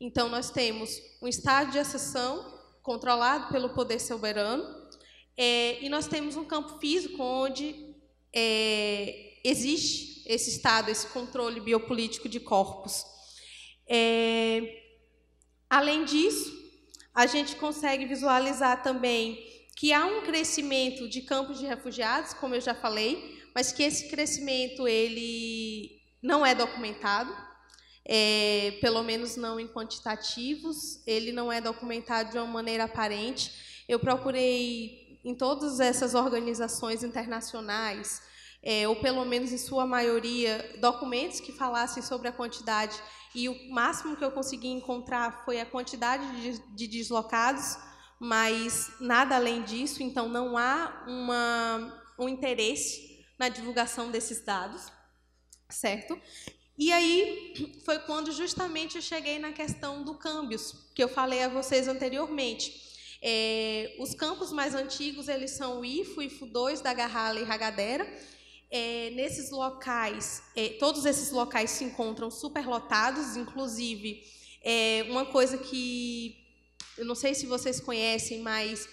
Speaker 4: Então, nós temos um estado de exceção controlado pelo poder soberano, é, e nós temos um campo físico onde é, existe esse estado, esse controle biopolítico de corpos. É, além disso, a gente consegue visualizar também que há um crescimento de campos de refugiados, como eu já falei, mas que esse crescimento ele não é documentado, é, pelo menos não em quantitativos, ele não é documentado de uma maneira aparente. Eu procurei em todas essas organizações internacionais, é, ou pelo menos em sua maioria, documentos que falassem sobre a quantidade, e o máximo que eu consegui encontrar foi a quantidade de, de deslocados, mas nada além disso, então não há uma, um interesse na divulgação desses dados, certo? E aí foi quando justamente eu cheguei na questão do câmbios, que eu falei a vocês anteriormente. É, os campos mais antigos eles são o IFO, IFO 2 da Garrala e Ragadera. É, nesses locais, é, todos esses locais se encontram superlotados, inclusive uma coisa que eu não sei se vocês conhecem, mas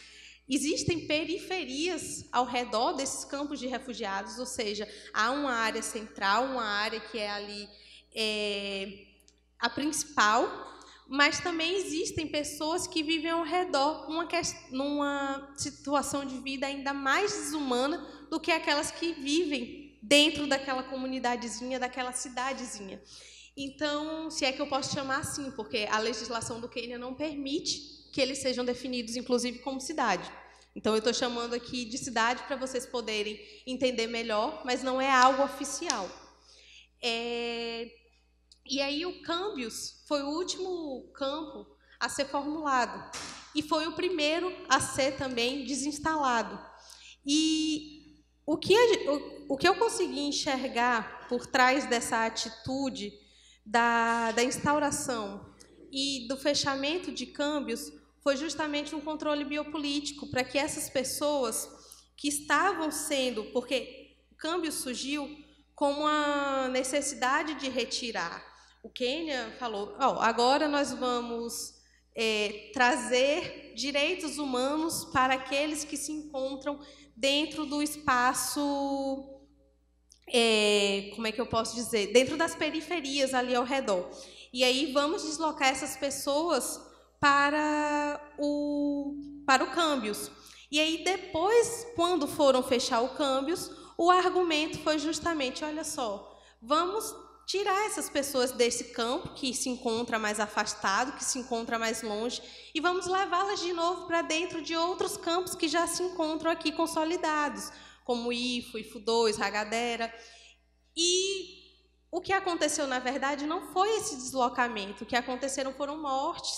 Speaker 4: Existem periferias ao redor desses campos de refugiados, ou seja, há uma área central, uma área que é ali é, a principal, mas também existem pessoas que vivem ao redor numa situação de vida ainda mais desumana do que aquelas que vivem dentro daquela comunidadezinha, daquela cidadezinha. Então, se é que eu posso chamar assim, porque a legislação do Quênia não permite que eles sejam definidos, inclusive, como cidade. Então, eu estou chamando aqui de cidade para vocês poderem entender melhor, mas não é algo oficial. É, e aí o Câmbios foi o último campo a ser formulado e foi o primeiro a ser também desinstalado. E o que, o, o que eu consegui enxergar por trás dessa atitude da, da instauração e do fechamento de câmbios foi justamente um controle biopolítico para que essas pessoas que estavam sendo, porque o câmbio surgiu como a necessidade de retirar o Quênia falou: oh, agora nós vamos é, trazer direitos humanos para aqueles que se encontram dentro do espaço. É, como é que eu posso dizer? Dentro das periferias ali ao redor. E aí vamos deslocar essas pessoas para o, para o Câmbios. E aí depois, quando foram fechar o Câmbios, o argumento foi justamente, olha só, vamos tirar essas pessoas desse campo que se encontra mais afastado, que se encontra mais longe, e vamos levá-las de novo para dentro de outros campos que já se encontram aqui consolidados, como IFO, IFO2, Ragadera. E o que aconteceu, na verdade, não foi esse deslocamento. O que aconteceram foram mortes,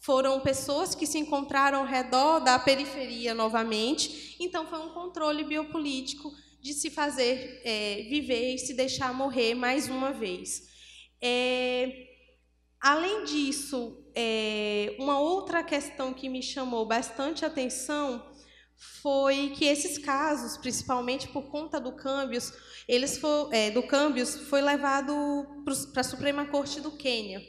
Speaker 4: foram pessoas que se encontraram ao redor da periferia novamente. Então, foi um controle biopolítico de se fazer é, viver e se deixar morrer mais uma vez. É, além disso, é, uma outra questão que me chamou bastante atenção foi que esses casos, principalmente por conta do câmbios, eles for, é, do câmbios foi levado para a Suprema Corte do Quênia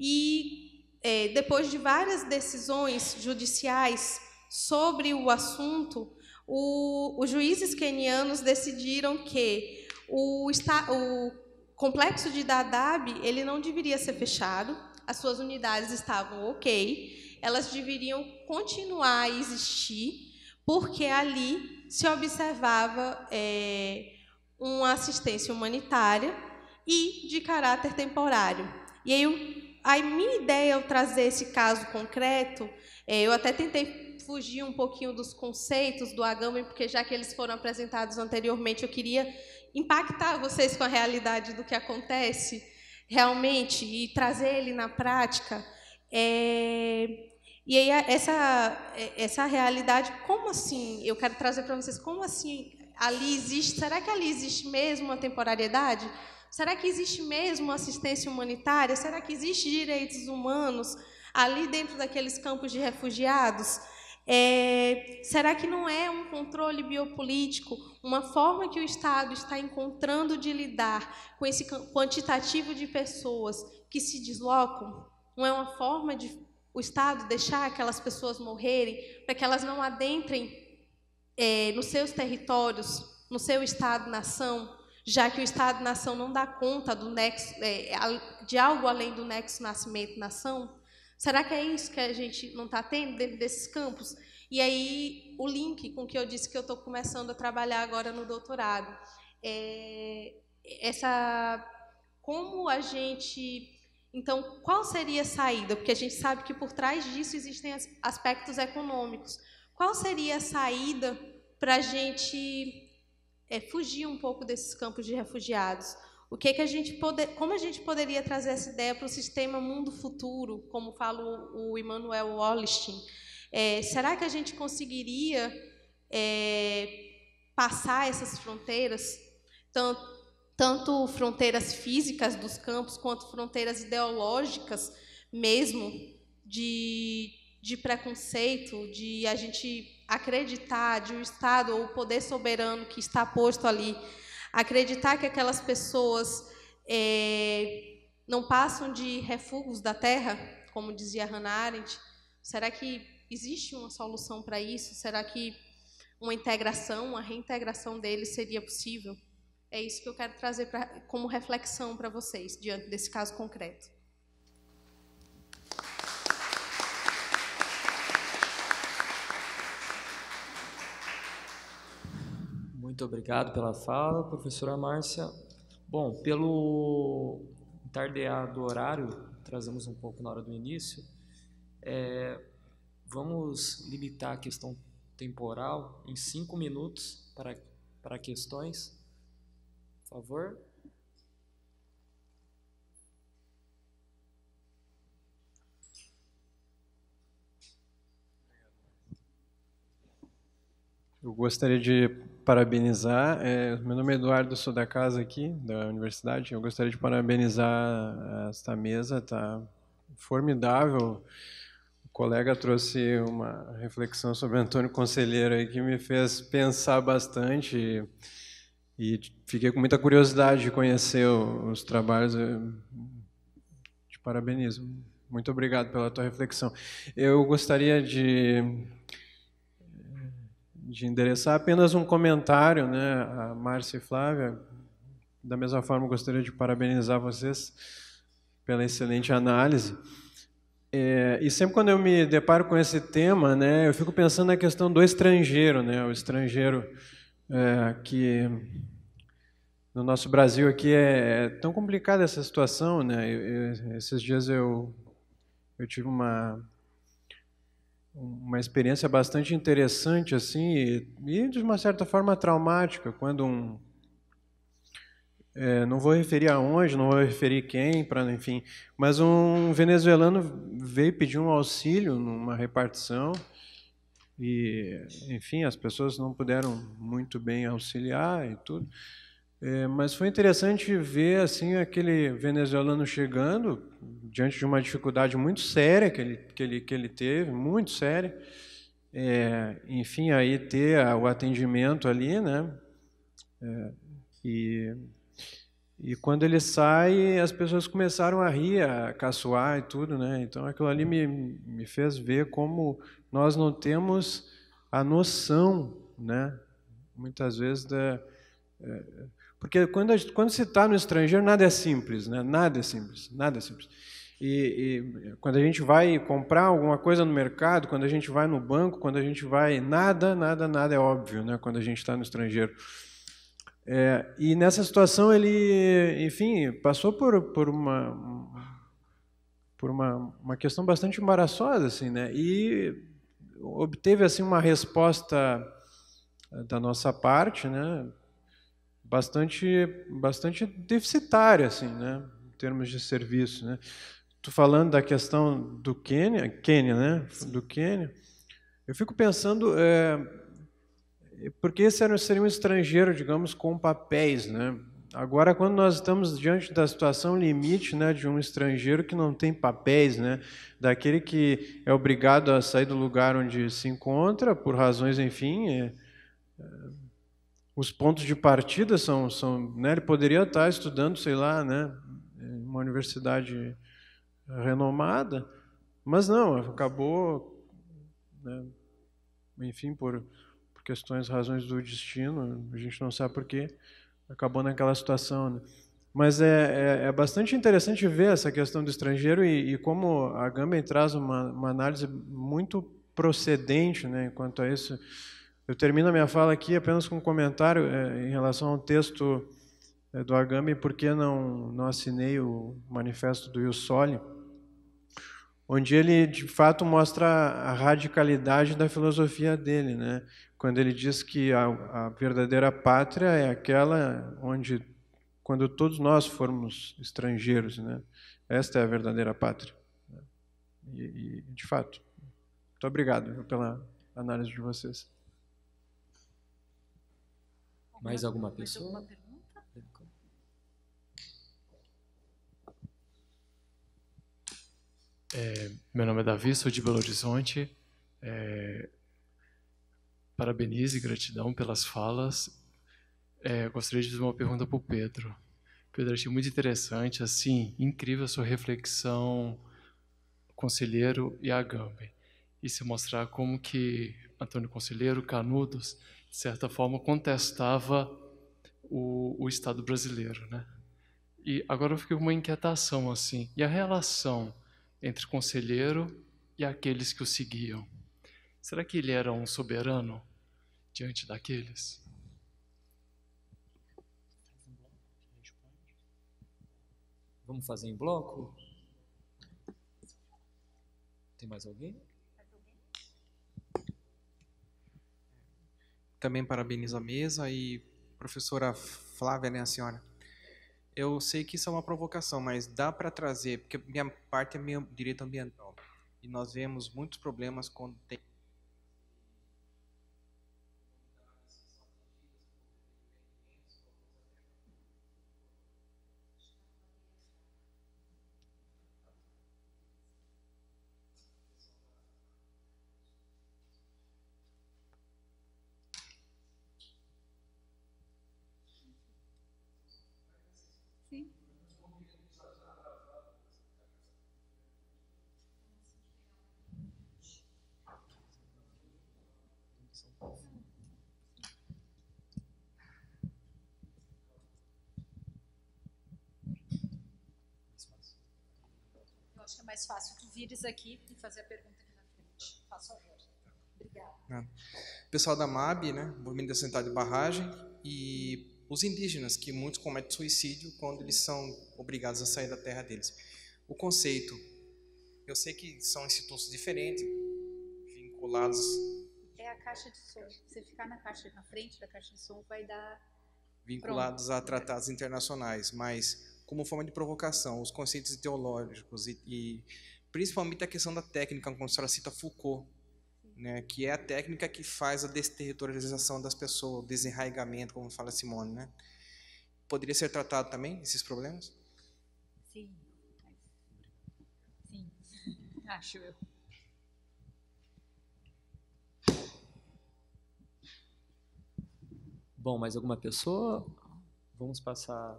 Speaker 4: e é, depois de várias decisões judiciais sobre o assunto, o, os juízes quenianos decidiram que o, o complexo de Dadaab ele não deveria ser fechado, as suas unidades estavam ok, elas deveriam continuar a existir, porque ali se observava é, uma assistência humanitária e de caráter temporário. E aí, a minha ideia ao trazer esse caso concreto, é, eu até tentei fugir um pouquinho dos conceitos do agame porque já que eles foram apresentados anteriormente, eu queria impactar vocês com a realidade do que acontece realmente e trazer ele na prática. É... E aí essa essa realidade, como assim? Eu quero trazer para vocês como assim ali existe? Será que ali existe mesmo uma temporariedade? Será que existe mesmo assistência humanitária? Será que existe direitos humanos ali dentro daqueles campos de refugiados? É, será que não é um controle biopolítico, uma forma que o Estado está encontrando de lidar com esse quantitativo de pessoas que se deslocam? Não é uma forma de o Estado deixar aquelas pessoas morrerem para que elas não adentrem é, nos seus territórios, no seu Estado-nação, já que o Estado-nação não dá conta do nexo, é, de algo além do nexo nascimento-nação? Será que é isso que a gente não está tendo dentro desses campos? E aí, o link com que eu disse que eu estou começando a trabalhar agora no doutorado. É essa como a gente então, qual seria a saída? Porque a gente sabe que por trás disso existem aspectos econômicos. Qual seria a saída para a gente é, fugir um pouco desses campos de refugiados? O que, é que a gente poder, como a gente poderia trazer essa ideia para o sistema mundo futuro, como fala o Immanuel Wallstein? É, será que a gente conseguiria é, passar essas fronteiras, tanto, tanto fronteiras físicas dos campos quanto fronteiras ideológicas mesmo de, de preconceito, de a gente acreditar de um Estado ou o poder soberano que está posto ali acreditar que aquelas pessoas é, não passam de refugos da terra, como dizia Hannah Arendt? Será que existe uma solução para isso? Será que uma integração, uma reintegração deles seria possível? É isso que eu quero trazer pra, como reflexão para vocês, diante desse caso concreto.
Speaker 1: Muito obrigado pela fala, professora Márcia. Bom, pelo entardear do horário, trazemos um pouco na hora do início, é, vamos limitar a questão temporal em cinco minutos para, para questões. Por favor.
Speaker 5: Eu gostaria de parabenizar. É, meu nome é Eduardo, sou da casa aqui, da universidade. Eu gostaria de parabenizar esta mesa, tá formidável. O colega trouxe uma reflexão sobre Antônio Conselheiro aí que me fez pensar bastante e, fiquei com muita curiosidade de conhecer os trabalhos. te eh, parabenizo. Muito obrigado pela tua reflexão. Eu gostaria de de endereçar apenas um comentário, né, a Márcia e Flávia. Da mesma forma, gostaria de parabenizar vocês pela excelente análise. É, e sempre quando eu me deparo com esse tema, né, eu fico pensando na questão do estrangeiro, né, o estrangeiro é, que no nosso Brasil aqui é, é tão complicada essa situação, né. Eu, eu, esses dias eu eu tive uma uma experiência bastante interessante assim e, e de uma certa forma traumática quando um é, não vou referir aonde, não vou referir quem, para enfim, mas um venezuelano veio pedir um auxílio numa repartição e, enfim, as pessoas não puderam muito bem auxiliar e tudo. É, mas foi interessante ver assim aquele venezuelano chegando diante de uma dificuldade muito séria que ele, que ele, que ele teve, muito séria. É, enfim, aí ter a, o atendimento ali, né? É, e, e quando ele sai, as pessoas começaram a rir, a caçoar e tudo, né? Então aquilo ali me, me fez ver como nós não temos a noção, né? Muitas vezes da é, porque quando, gente, quando se está no estrangeiro, nada é simples, né? Nada é simples, nada é simples. E, e, quando a gente vai comprar alguma coisa no mercado, quando a gente vai no banco, quando a gente vai. Nada, nada, nada é óbvio, né? Quando a gente está no estrangeiro. É, e nessa situação ele, enfim, passou por, por uma por uma, uma questão bastante embaraçosa assim, né? E obteve assim uma resposta da nossa parte, né? bastante, bastante deficitária, assim, né? em termos de serviço. Né? Tu falando da questão do Quênia, Quênia né? do Quênia, eu fico pensando, é, porque esse era, seria um estrangeiro, digamos, com papéis. Né? Agora, quando nós estamos diante da situação limite né, de um estrangeiro que não tem papéis, né, daquele que é obrigado a sair do lugar onde se encontra, por razões, enfim, é, é, os pontos de partida são, são né, ele poderia estar estudando, sei lá, né, uma universidade eh, renomada, mas não, acabou, né, enfim, por, por questões, razões do destino, a gente não sabe por acabou naquela situação. Né. Mas é, é, é, bastante interessante ver essa questão do estrangeiro e, e como a Gambem traz uma, uma análise muito procedente né, quanto a isso. Eu termino a minha fala aqui apenas com um comentário é, em relação ao texto é, do Agami, porque não, não assinei o manifesto do Yussoli, onde ele de fato mostra a radicalidade da filosofia dele, né? quando ele diz que a, a verdadeira pátria é aquela onde, quando todos nós formos estrangeiros, né? esta é a verdadeira pátria. Né? E, e de fato. Muito obrigado pela análise de vocês. Mais alguma pessoa? Mais
Speaker 1: alguma pergunta? É,
Speaker 5: meu nome é Davi, sou de Belo Horizonte.
Speaker 1: É,
Speaker 5: e gratidão pelas falas. É, gostaria de fazer uma pergunta para o Pedro. Pedro, achei muito interessante, assim, incrível a sua reflexão, Conselheiro e Agamben. E se mostrar como que Antônio Conselheiro, Canudos, de certa forma, contestava o, o Estado brasileiro, né? E agora eu fiquei com uma inquietação assim. E a relação entre conselheiro e aqueles que o seguiam? Será que ele
Speaker 1: era um soberano diante daqueles? Vamos fazer em bloco? Tem mais alguém?
Speaker 6: também parabenizo a mesa e professora Flávia, né, a senhora? Eu sei que isso é uma provocação, mas dá para trazer, porque minha parte é meio direito ambiental. E nós vemos muitos problemas quando tem
Speaker 3: mais fácil tu vires aqui e fazer a pergunta aqui na frente. Faz favor. Obrigada.
Speaker 6: Ah. Pessoal da MAB, né, Movimento de Assentado de Barragem, e os indígenas, que muitos cometem suicídio quando eles são obrigados a sair da terra deles. O conceito, eu sei que são institutos diferentes, vinculados...
Speaker 3: É a caixa de som. Você ficar na caixa, na frente da caixa de som, vai dar...
Speaker 6: Vinculados Pronto. a tratados internacionais, mas como forma de provocação, os conceitos teológicos e, e principalmente a questão da técnica, como a senhora cita Foucault, né, que é a técnica que faz a desterritorialização das pessoas, o desenraigamento, como fala Simone. Né? Poderia ser tratado também esses problemas?
Speaker 3: Sim. Sim, acho eu.
Speaker 1: Bom, mais alguma pessoa? Vamos passar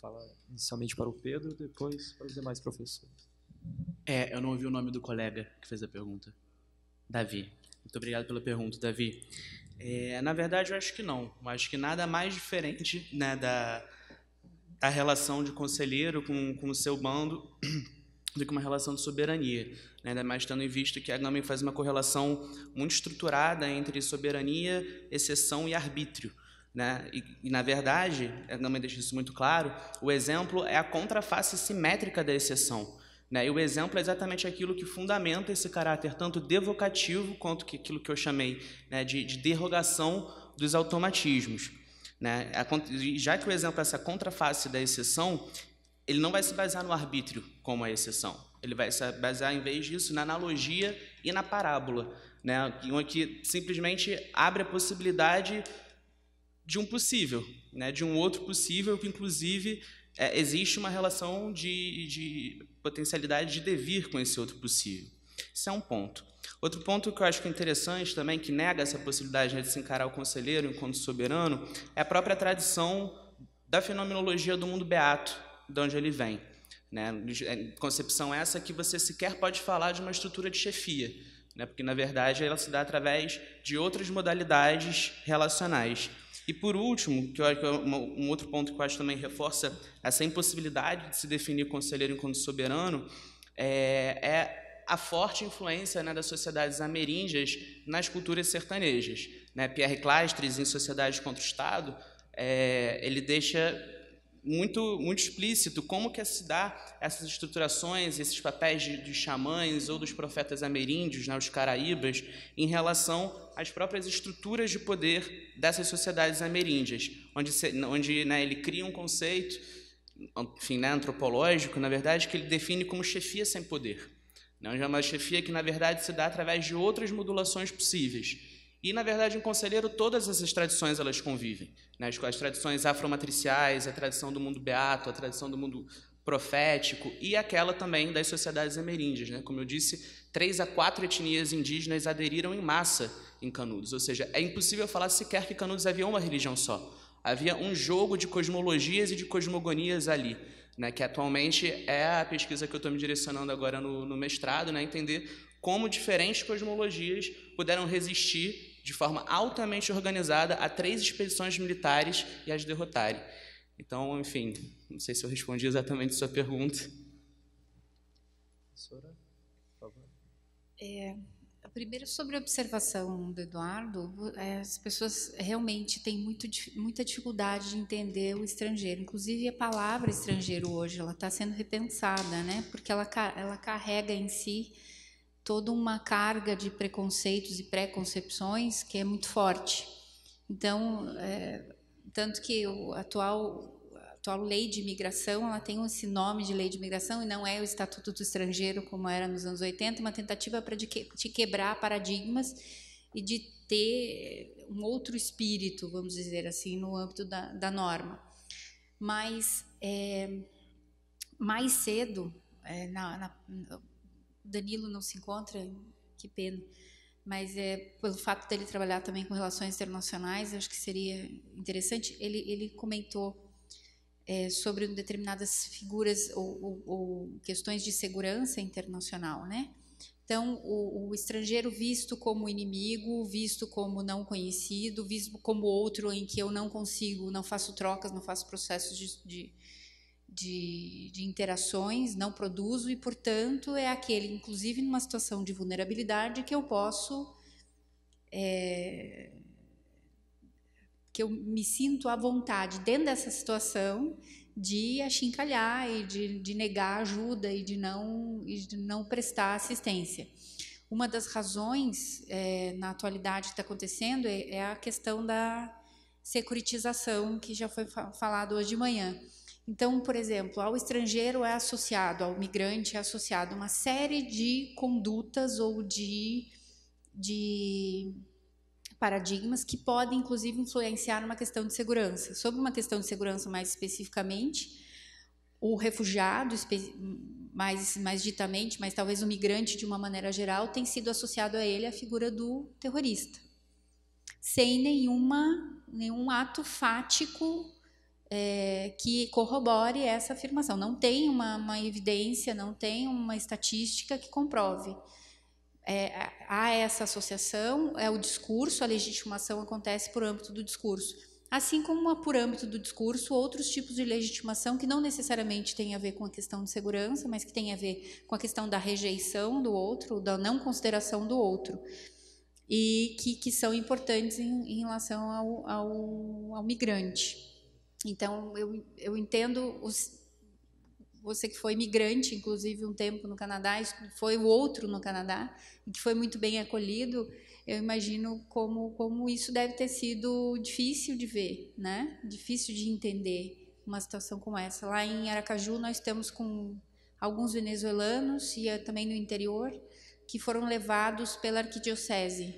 Speaker 1: Fala inicialmente para o Pedro, depois para os demais professores.
Speaker 2: É, eu não ouvi o nome do colega que fez a pergunta. Davi. Muito obrigado pela pergunta, Davi. É, na verdade, eu acho que não. Eu acho que nada mais diferente né, da, da relação de conselheiro com, com o seu bando do que uma relação de soberania. Né? Ainda mais tendo em vista que a Agamben faz uma correlação muito estruturada entre soberania, exceção e arbítrio. Né? E, e, na verdade, não é, me deixa isso muito claro, o exemplo é a contraface simétrica da exceção. Né? E o exemplo é exatamente aquilo que fundamenta esse caráter tanto devocativo quanto que aquilo que eu chamei né, de, de, derrogação dos automatismos. Né? A, já que o exemplo é essa contraface da exceção, ele não vai se basear no arbítrio como a exceção. Ele vai se basear, em vez disso, na analogia e na parábola, né? que simplesmente abre a possibilidade de um possível, né, de um outro possível que, inclusive, é, existe uma relação de, de potencialidade de devir com esse outro possível. Isso é um ponto. Outro ponto que eu acho que é interessante também, que nega essa possibilidade né, de se encarar o conselheiro enquanto soberano, é a própria tradição da fenomenologia do mundo beato, de onde ele vem. Né? É, concepção essa que você sequer pode falar de uma estrutura de chefia, né? porque, na verdade, ela se dá através de outras modalidades relacionais. E por último, que é um outro ponto que eu acho também reforça essa impossibilidade de se definir conselheiro enquanto soberano, é, é a forte influência né, das sociedades ameríndias nas culturas sertanejas. Né? Pierre Clastres, em Sociedades contra o Estado, é, ele deixa muito, muito explícito como que é se dá essas estruturações, esses papéis de, de xamãs ou dos profetas ameríndios, né, os caraíbas, em relação às próprias estruturas de poder dessas sociedades ameríndias, onde, se, onde né, ele cria um conceito enfim, né, antropológico, na verdade, que ele define como chefia sem poder. Não, né, é uma chefia que, na verdade, se dá através de outras modulações possíveis e, na verdade, em Conselheiro, todas essas tradições elas convivem. Né? As, tradições afromatriciais, a tradição do mundo beato, a tradição do mundo profético e aquela também das sociedades ameríndias. Né? Como eu disse, três a quatro etnias indígenas aderiram em massa em Canudos, ou seja, é impossível falar sequer que Canudos havia uma religião só. Havia um jogo de cosmologias e de cosmogonias ali, né? que atualmente é a pesquisa que eu estou me direcionando agora no, no mestrado, né? entender como diferentes cosmologias puderam resistir de forma altamente organizada a três expedições militares e as derrotarem. Então, enfim, não sei se eu respondi exatamente a sua pergunta.
Speaker 6: Professora, por favor.
Speaker 3: É, primeiro, sobre a observação do Eduardo, é, as pessoas realmente têm muito, muita dificuldade de entender o estrangeiro. Inclusive, a palavra estrangeiro hoje ela está sendo repensada, né? porque ela, ela carrega em si toda uma carga de preconceitos e preconcepções que é muito forte. Então, é, tanto que o atual a atual lei de imigração, ela tem esse nome de lei de imigração e não é o Estatuto do Estrangeiro como era nos anos 80, é uma tentativa para de, de quebrar paradigmas e de ter um outro espírito, vamos dizer assim, no âmbito da, da norma. Mas é, mais cedo, é, na, na Danilo não se encontra, que pena. Mas é pelo fato dele trabalhar também com relações internacionais, acho que seria interessante. Ele, ele comentou é, sobre determinadas figuras ou, ou, ou, questões de segurança internacional, né? Então, o, o, estrangeiro visto como inimigo, visto como não conhecido, visto como outro em que eu não consigo, não faço trocas, não faço processos de, de de, de, interações, não produzo e, portanto, é aquele, inclusive numa situação de vulnerabilidade, que eu posso. É, que eu me sinto à vontade dentro dessa situação de achincalhar e de, de negar ajuda e de não, e de não prestar assistência. Uma das razões é, na atualidade que está acontecendo é, é a questão da securitização, que já foi falado hoje de manhã então, por exemplo, ao estrangeiro é associado, ao migrante é associado uma série de condutas ou de, de paradigmas que podem, inclusive, influenciar uma questão de segurança. Sobre uma questão de segurança mais especificamente, o refugiado, mais, mais ditamente, mas talvez o migrante de uma maneira geral, tem sido associado a ele a figura do terrorista, sem nenhuma, nenhum ato fático é, que corrobore essa afirmação. Não tem uma, uma, evidência, não tem uma estatística que comprove. É, há essa associação, é o discurso, a legitimação acontece por âmbito do discurso. Assim como por âmbito do discurso, outros tipos de legitimação que não necessariamente têm a ver com a questão de segurança, mas que têm a ver com a questão da rejeição do outro, da não consideração do outro, e que, que são importantes em, em relação ao, ao, ao migrante. Então, eu, eu entendo os, você que foi imigrante, inclusive, um tempo no Canadá, foi o outro no Canadá, e que foi muito bem acolhido, eu imagino como, como isso deve ter sido difícil de ver, né? difícil de entender uma situação como essa. Lá em Aracaju, nós temos com alguns venezuelanos, e também no interior, que foram levados pela arquidiocese.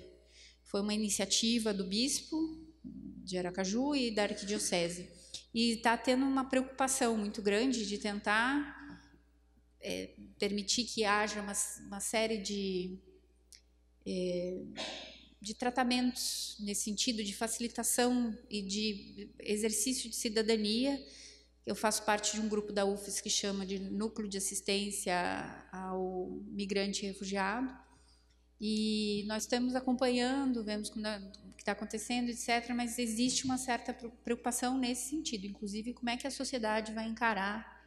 Speaker 3: Foi uma iniciativa do bispo de Aracaju e da arquidiocese e está tendo uma preocupação muito grande de tentar é, permitir que haja uma, uma série de, é, de tratamentos nesse sentido de facilitação e de exercício de cidadania. Eu faço parte de um grupo da UFES que chama de Núcleo de Assistência ao Migrante e Refugiado e nós estamos acompanhando, vemos é, o que está acontecendo, etc. Mas existe uma certa preocupação nesse sentido, inclusive como é que a sociedade vai encarar,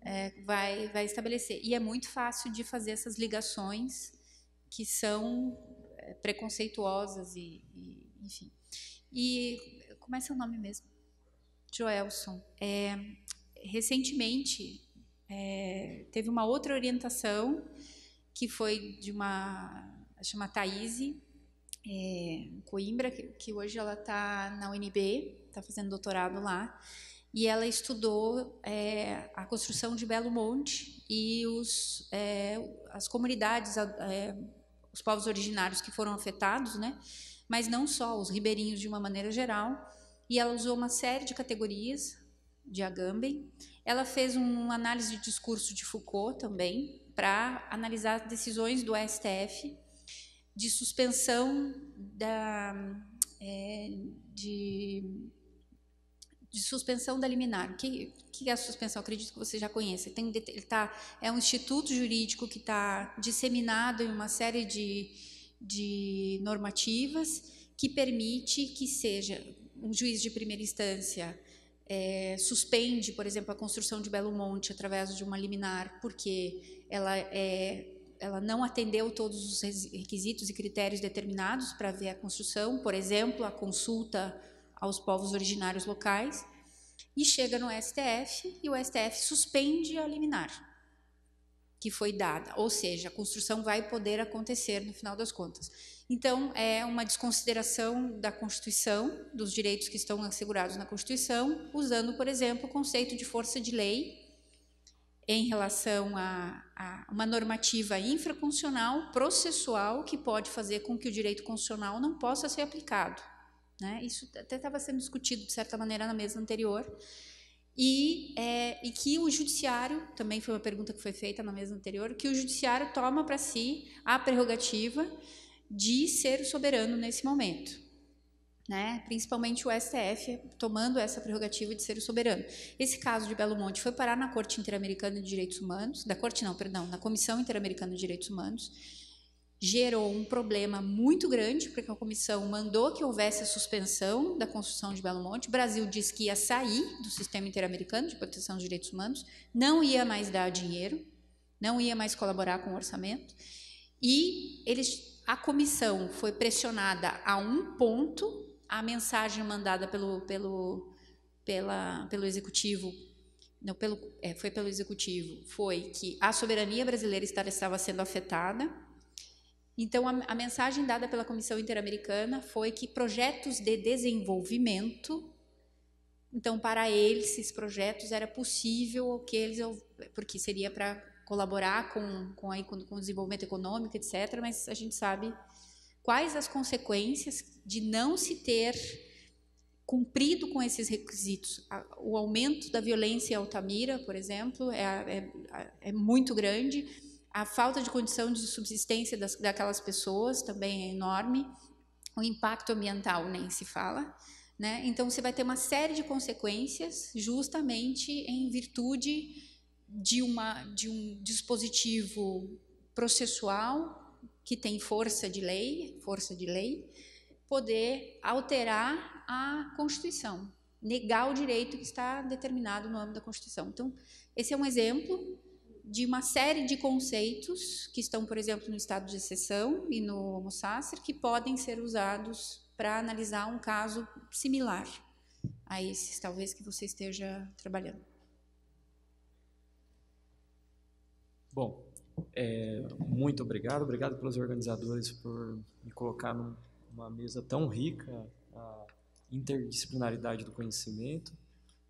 Speaker 3: é, vai, vai estabelecer. E é muito fácil de fazer essas ligações que são é, preconceituosas e, e enfim. E como é seu nome mesmo? Joelson. É, recentemente é, teve uma outra orientação que foi de uma ela chama Thaís é, Coimbra, que, que hoje ela está na UNB, está fazendo doutorado lá, e ela estudou é, a construção de Belo Monte e os, é, as comunidades, é, os povos originários que foram afetados, né? mas não só, os ribeirinhos de uma maneira geral. E ela usou uma série de categorias de Agamben. Ela fez uma análise de discurso de Foucault também, para analisar decisões do STF de suspensão da, é, de, de, suspensão da liminar. O que, que, é a suspensão? Acredito que você já conhece. Tem, ele tá, é um instituto jurídico que está disseminado em uma série de, de normativas que permite que seja um juiz de primeira instância é, suspende, por exemplo, a construção de Belo Monte através de uma liminar, porque ela é ela não atendeu todos os requisitos e critérios determinados para ver a construção, por exemplo, a consulta aos povos originários locais, e chega no STF e o STF suspende a liminar que foi dada, ou seja, a construção vai poder acontecer no final das contas. Então, é uma desconsideração da Constituição, dos direitos que estão assegurados na Constituição, usando, por exemplo, o conceito de força de lei, em relação a, a, uma normativa infraconstitucional, processual, que pode fazer com que o direito constitucional não possa ser aplicado. Né? Isso até estava sendo discutido, de certa maneira, na mesa anterior. E, é, e que o judiciário, também foi uma pergunta que foi feita na mesa anterior, que o judiciário toma para si a prerrogativa de ser soberano nesse momento né? principalmente o STF tomando essa prerrogativa de ser o soberano. Esse caso de Belo Monte foi parar na Corte Interamericana de Direitos Humanos, da Corte não, perdão, na Comissão Interamericana de Direitos Humanos, gerou um problema muito grande, porque a comissão mandou que houvesse a suspensão da construção de Belo Monte. O Brasil disse que ia sair do sistema interamericano de proteção dos direitos humanos, não ia mais dar dinheiro, não ia mais colaborar com o orçamento. E eles, a comissão foi pressionada a um ponto a mensagem mandada pelo, pelo, pela, pelo executivo, não, pelo, é, foi pelo executivo, foi que a soberania brasileira estava sendo afetada. Então, a, a mensagem dada pela Comissão Interamericana foi que projetos de desenvolvimento então, para eles, esses projetos era possível que eles, porque seria para colaborar com, com, a, com o desenvolvimento econômico, etc. Mas a gente sabe quais as consequências de não se ter cumprido com esses requisitos. O aumento da violência em Altamira, por exemplo, é, é, é muito grande. A falta de condição de subsistência das, daquelas pessoas também é enorme. O impacto ambiental nem se fala. Né? Então, você vai ter uma série de consequências justamente em virtude de, uma, de um dispositivo processual que tem força de lei, força de lei, poder alterar a Constituição, negar o direito que está determinado no âmbito da Constituição. Então, esse é um exemplo de uma série de conceitos que estão, por exemplo, no estado de exceção e no homo sacer, que podem ser usados para analisar um caso similar a esses, talvez, que você esteja trabalhando.
Speaker 1: Bom, é, muito obrigado, obrigado pelos organizadores por me colocar numa mesa tão rica, a interdisciplinaridade do conhecimento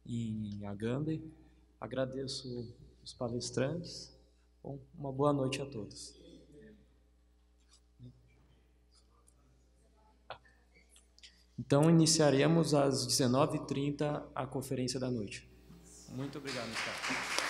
Speaker 1: em Agamben. Agradeço os palestrantes. Bom, uma boa noite a todos. Então, iniciaremos às 19h30 a conferência da noite. Muito obrigado, Gustavo.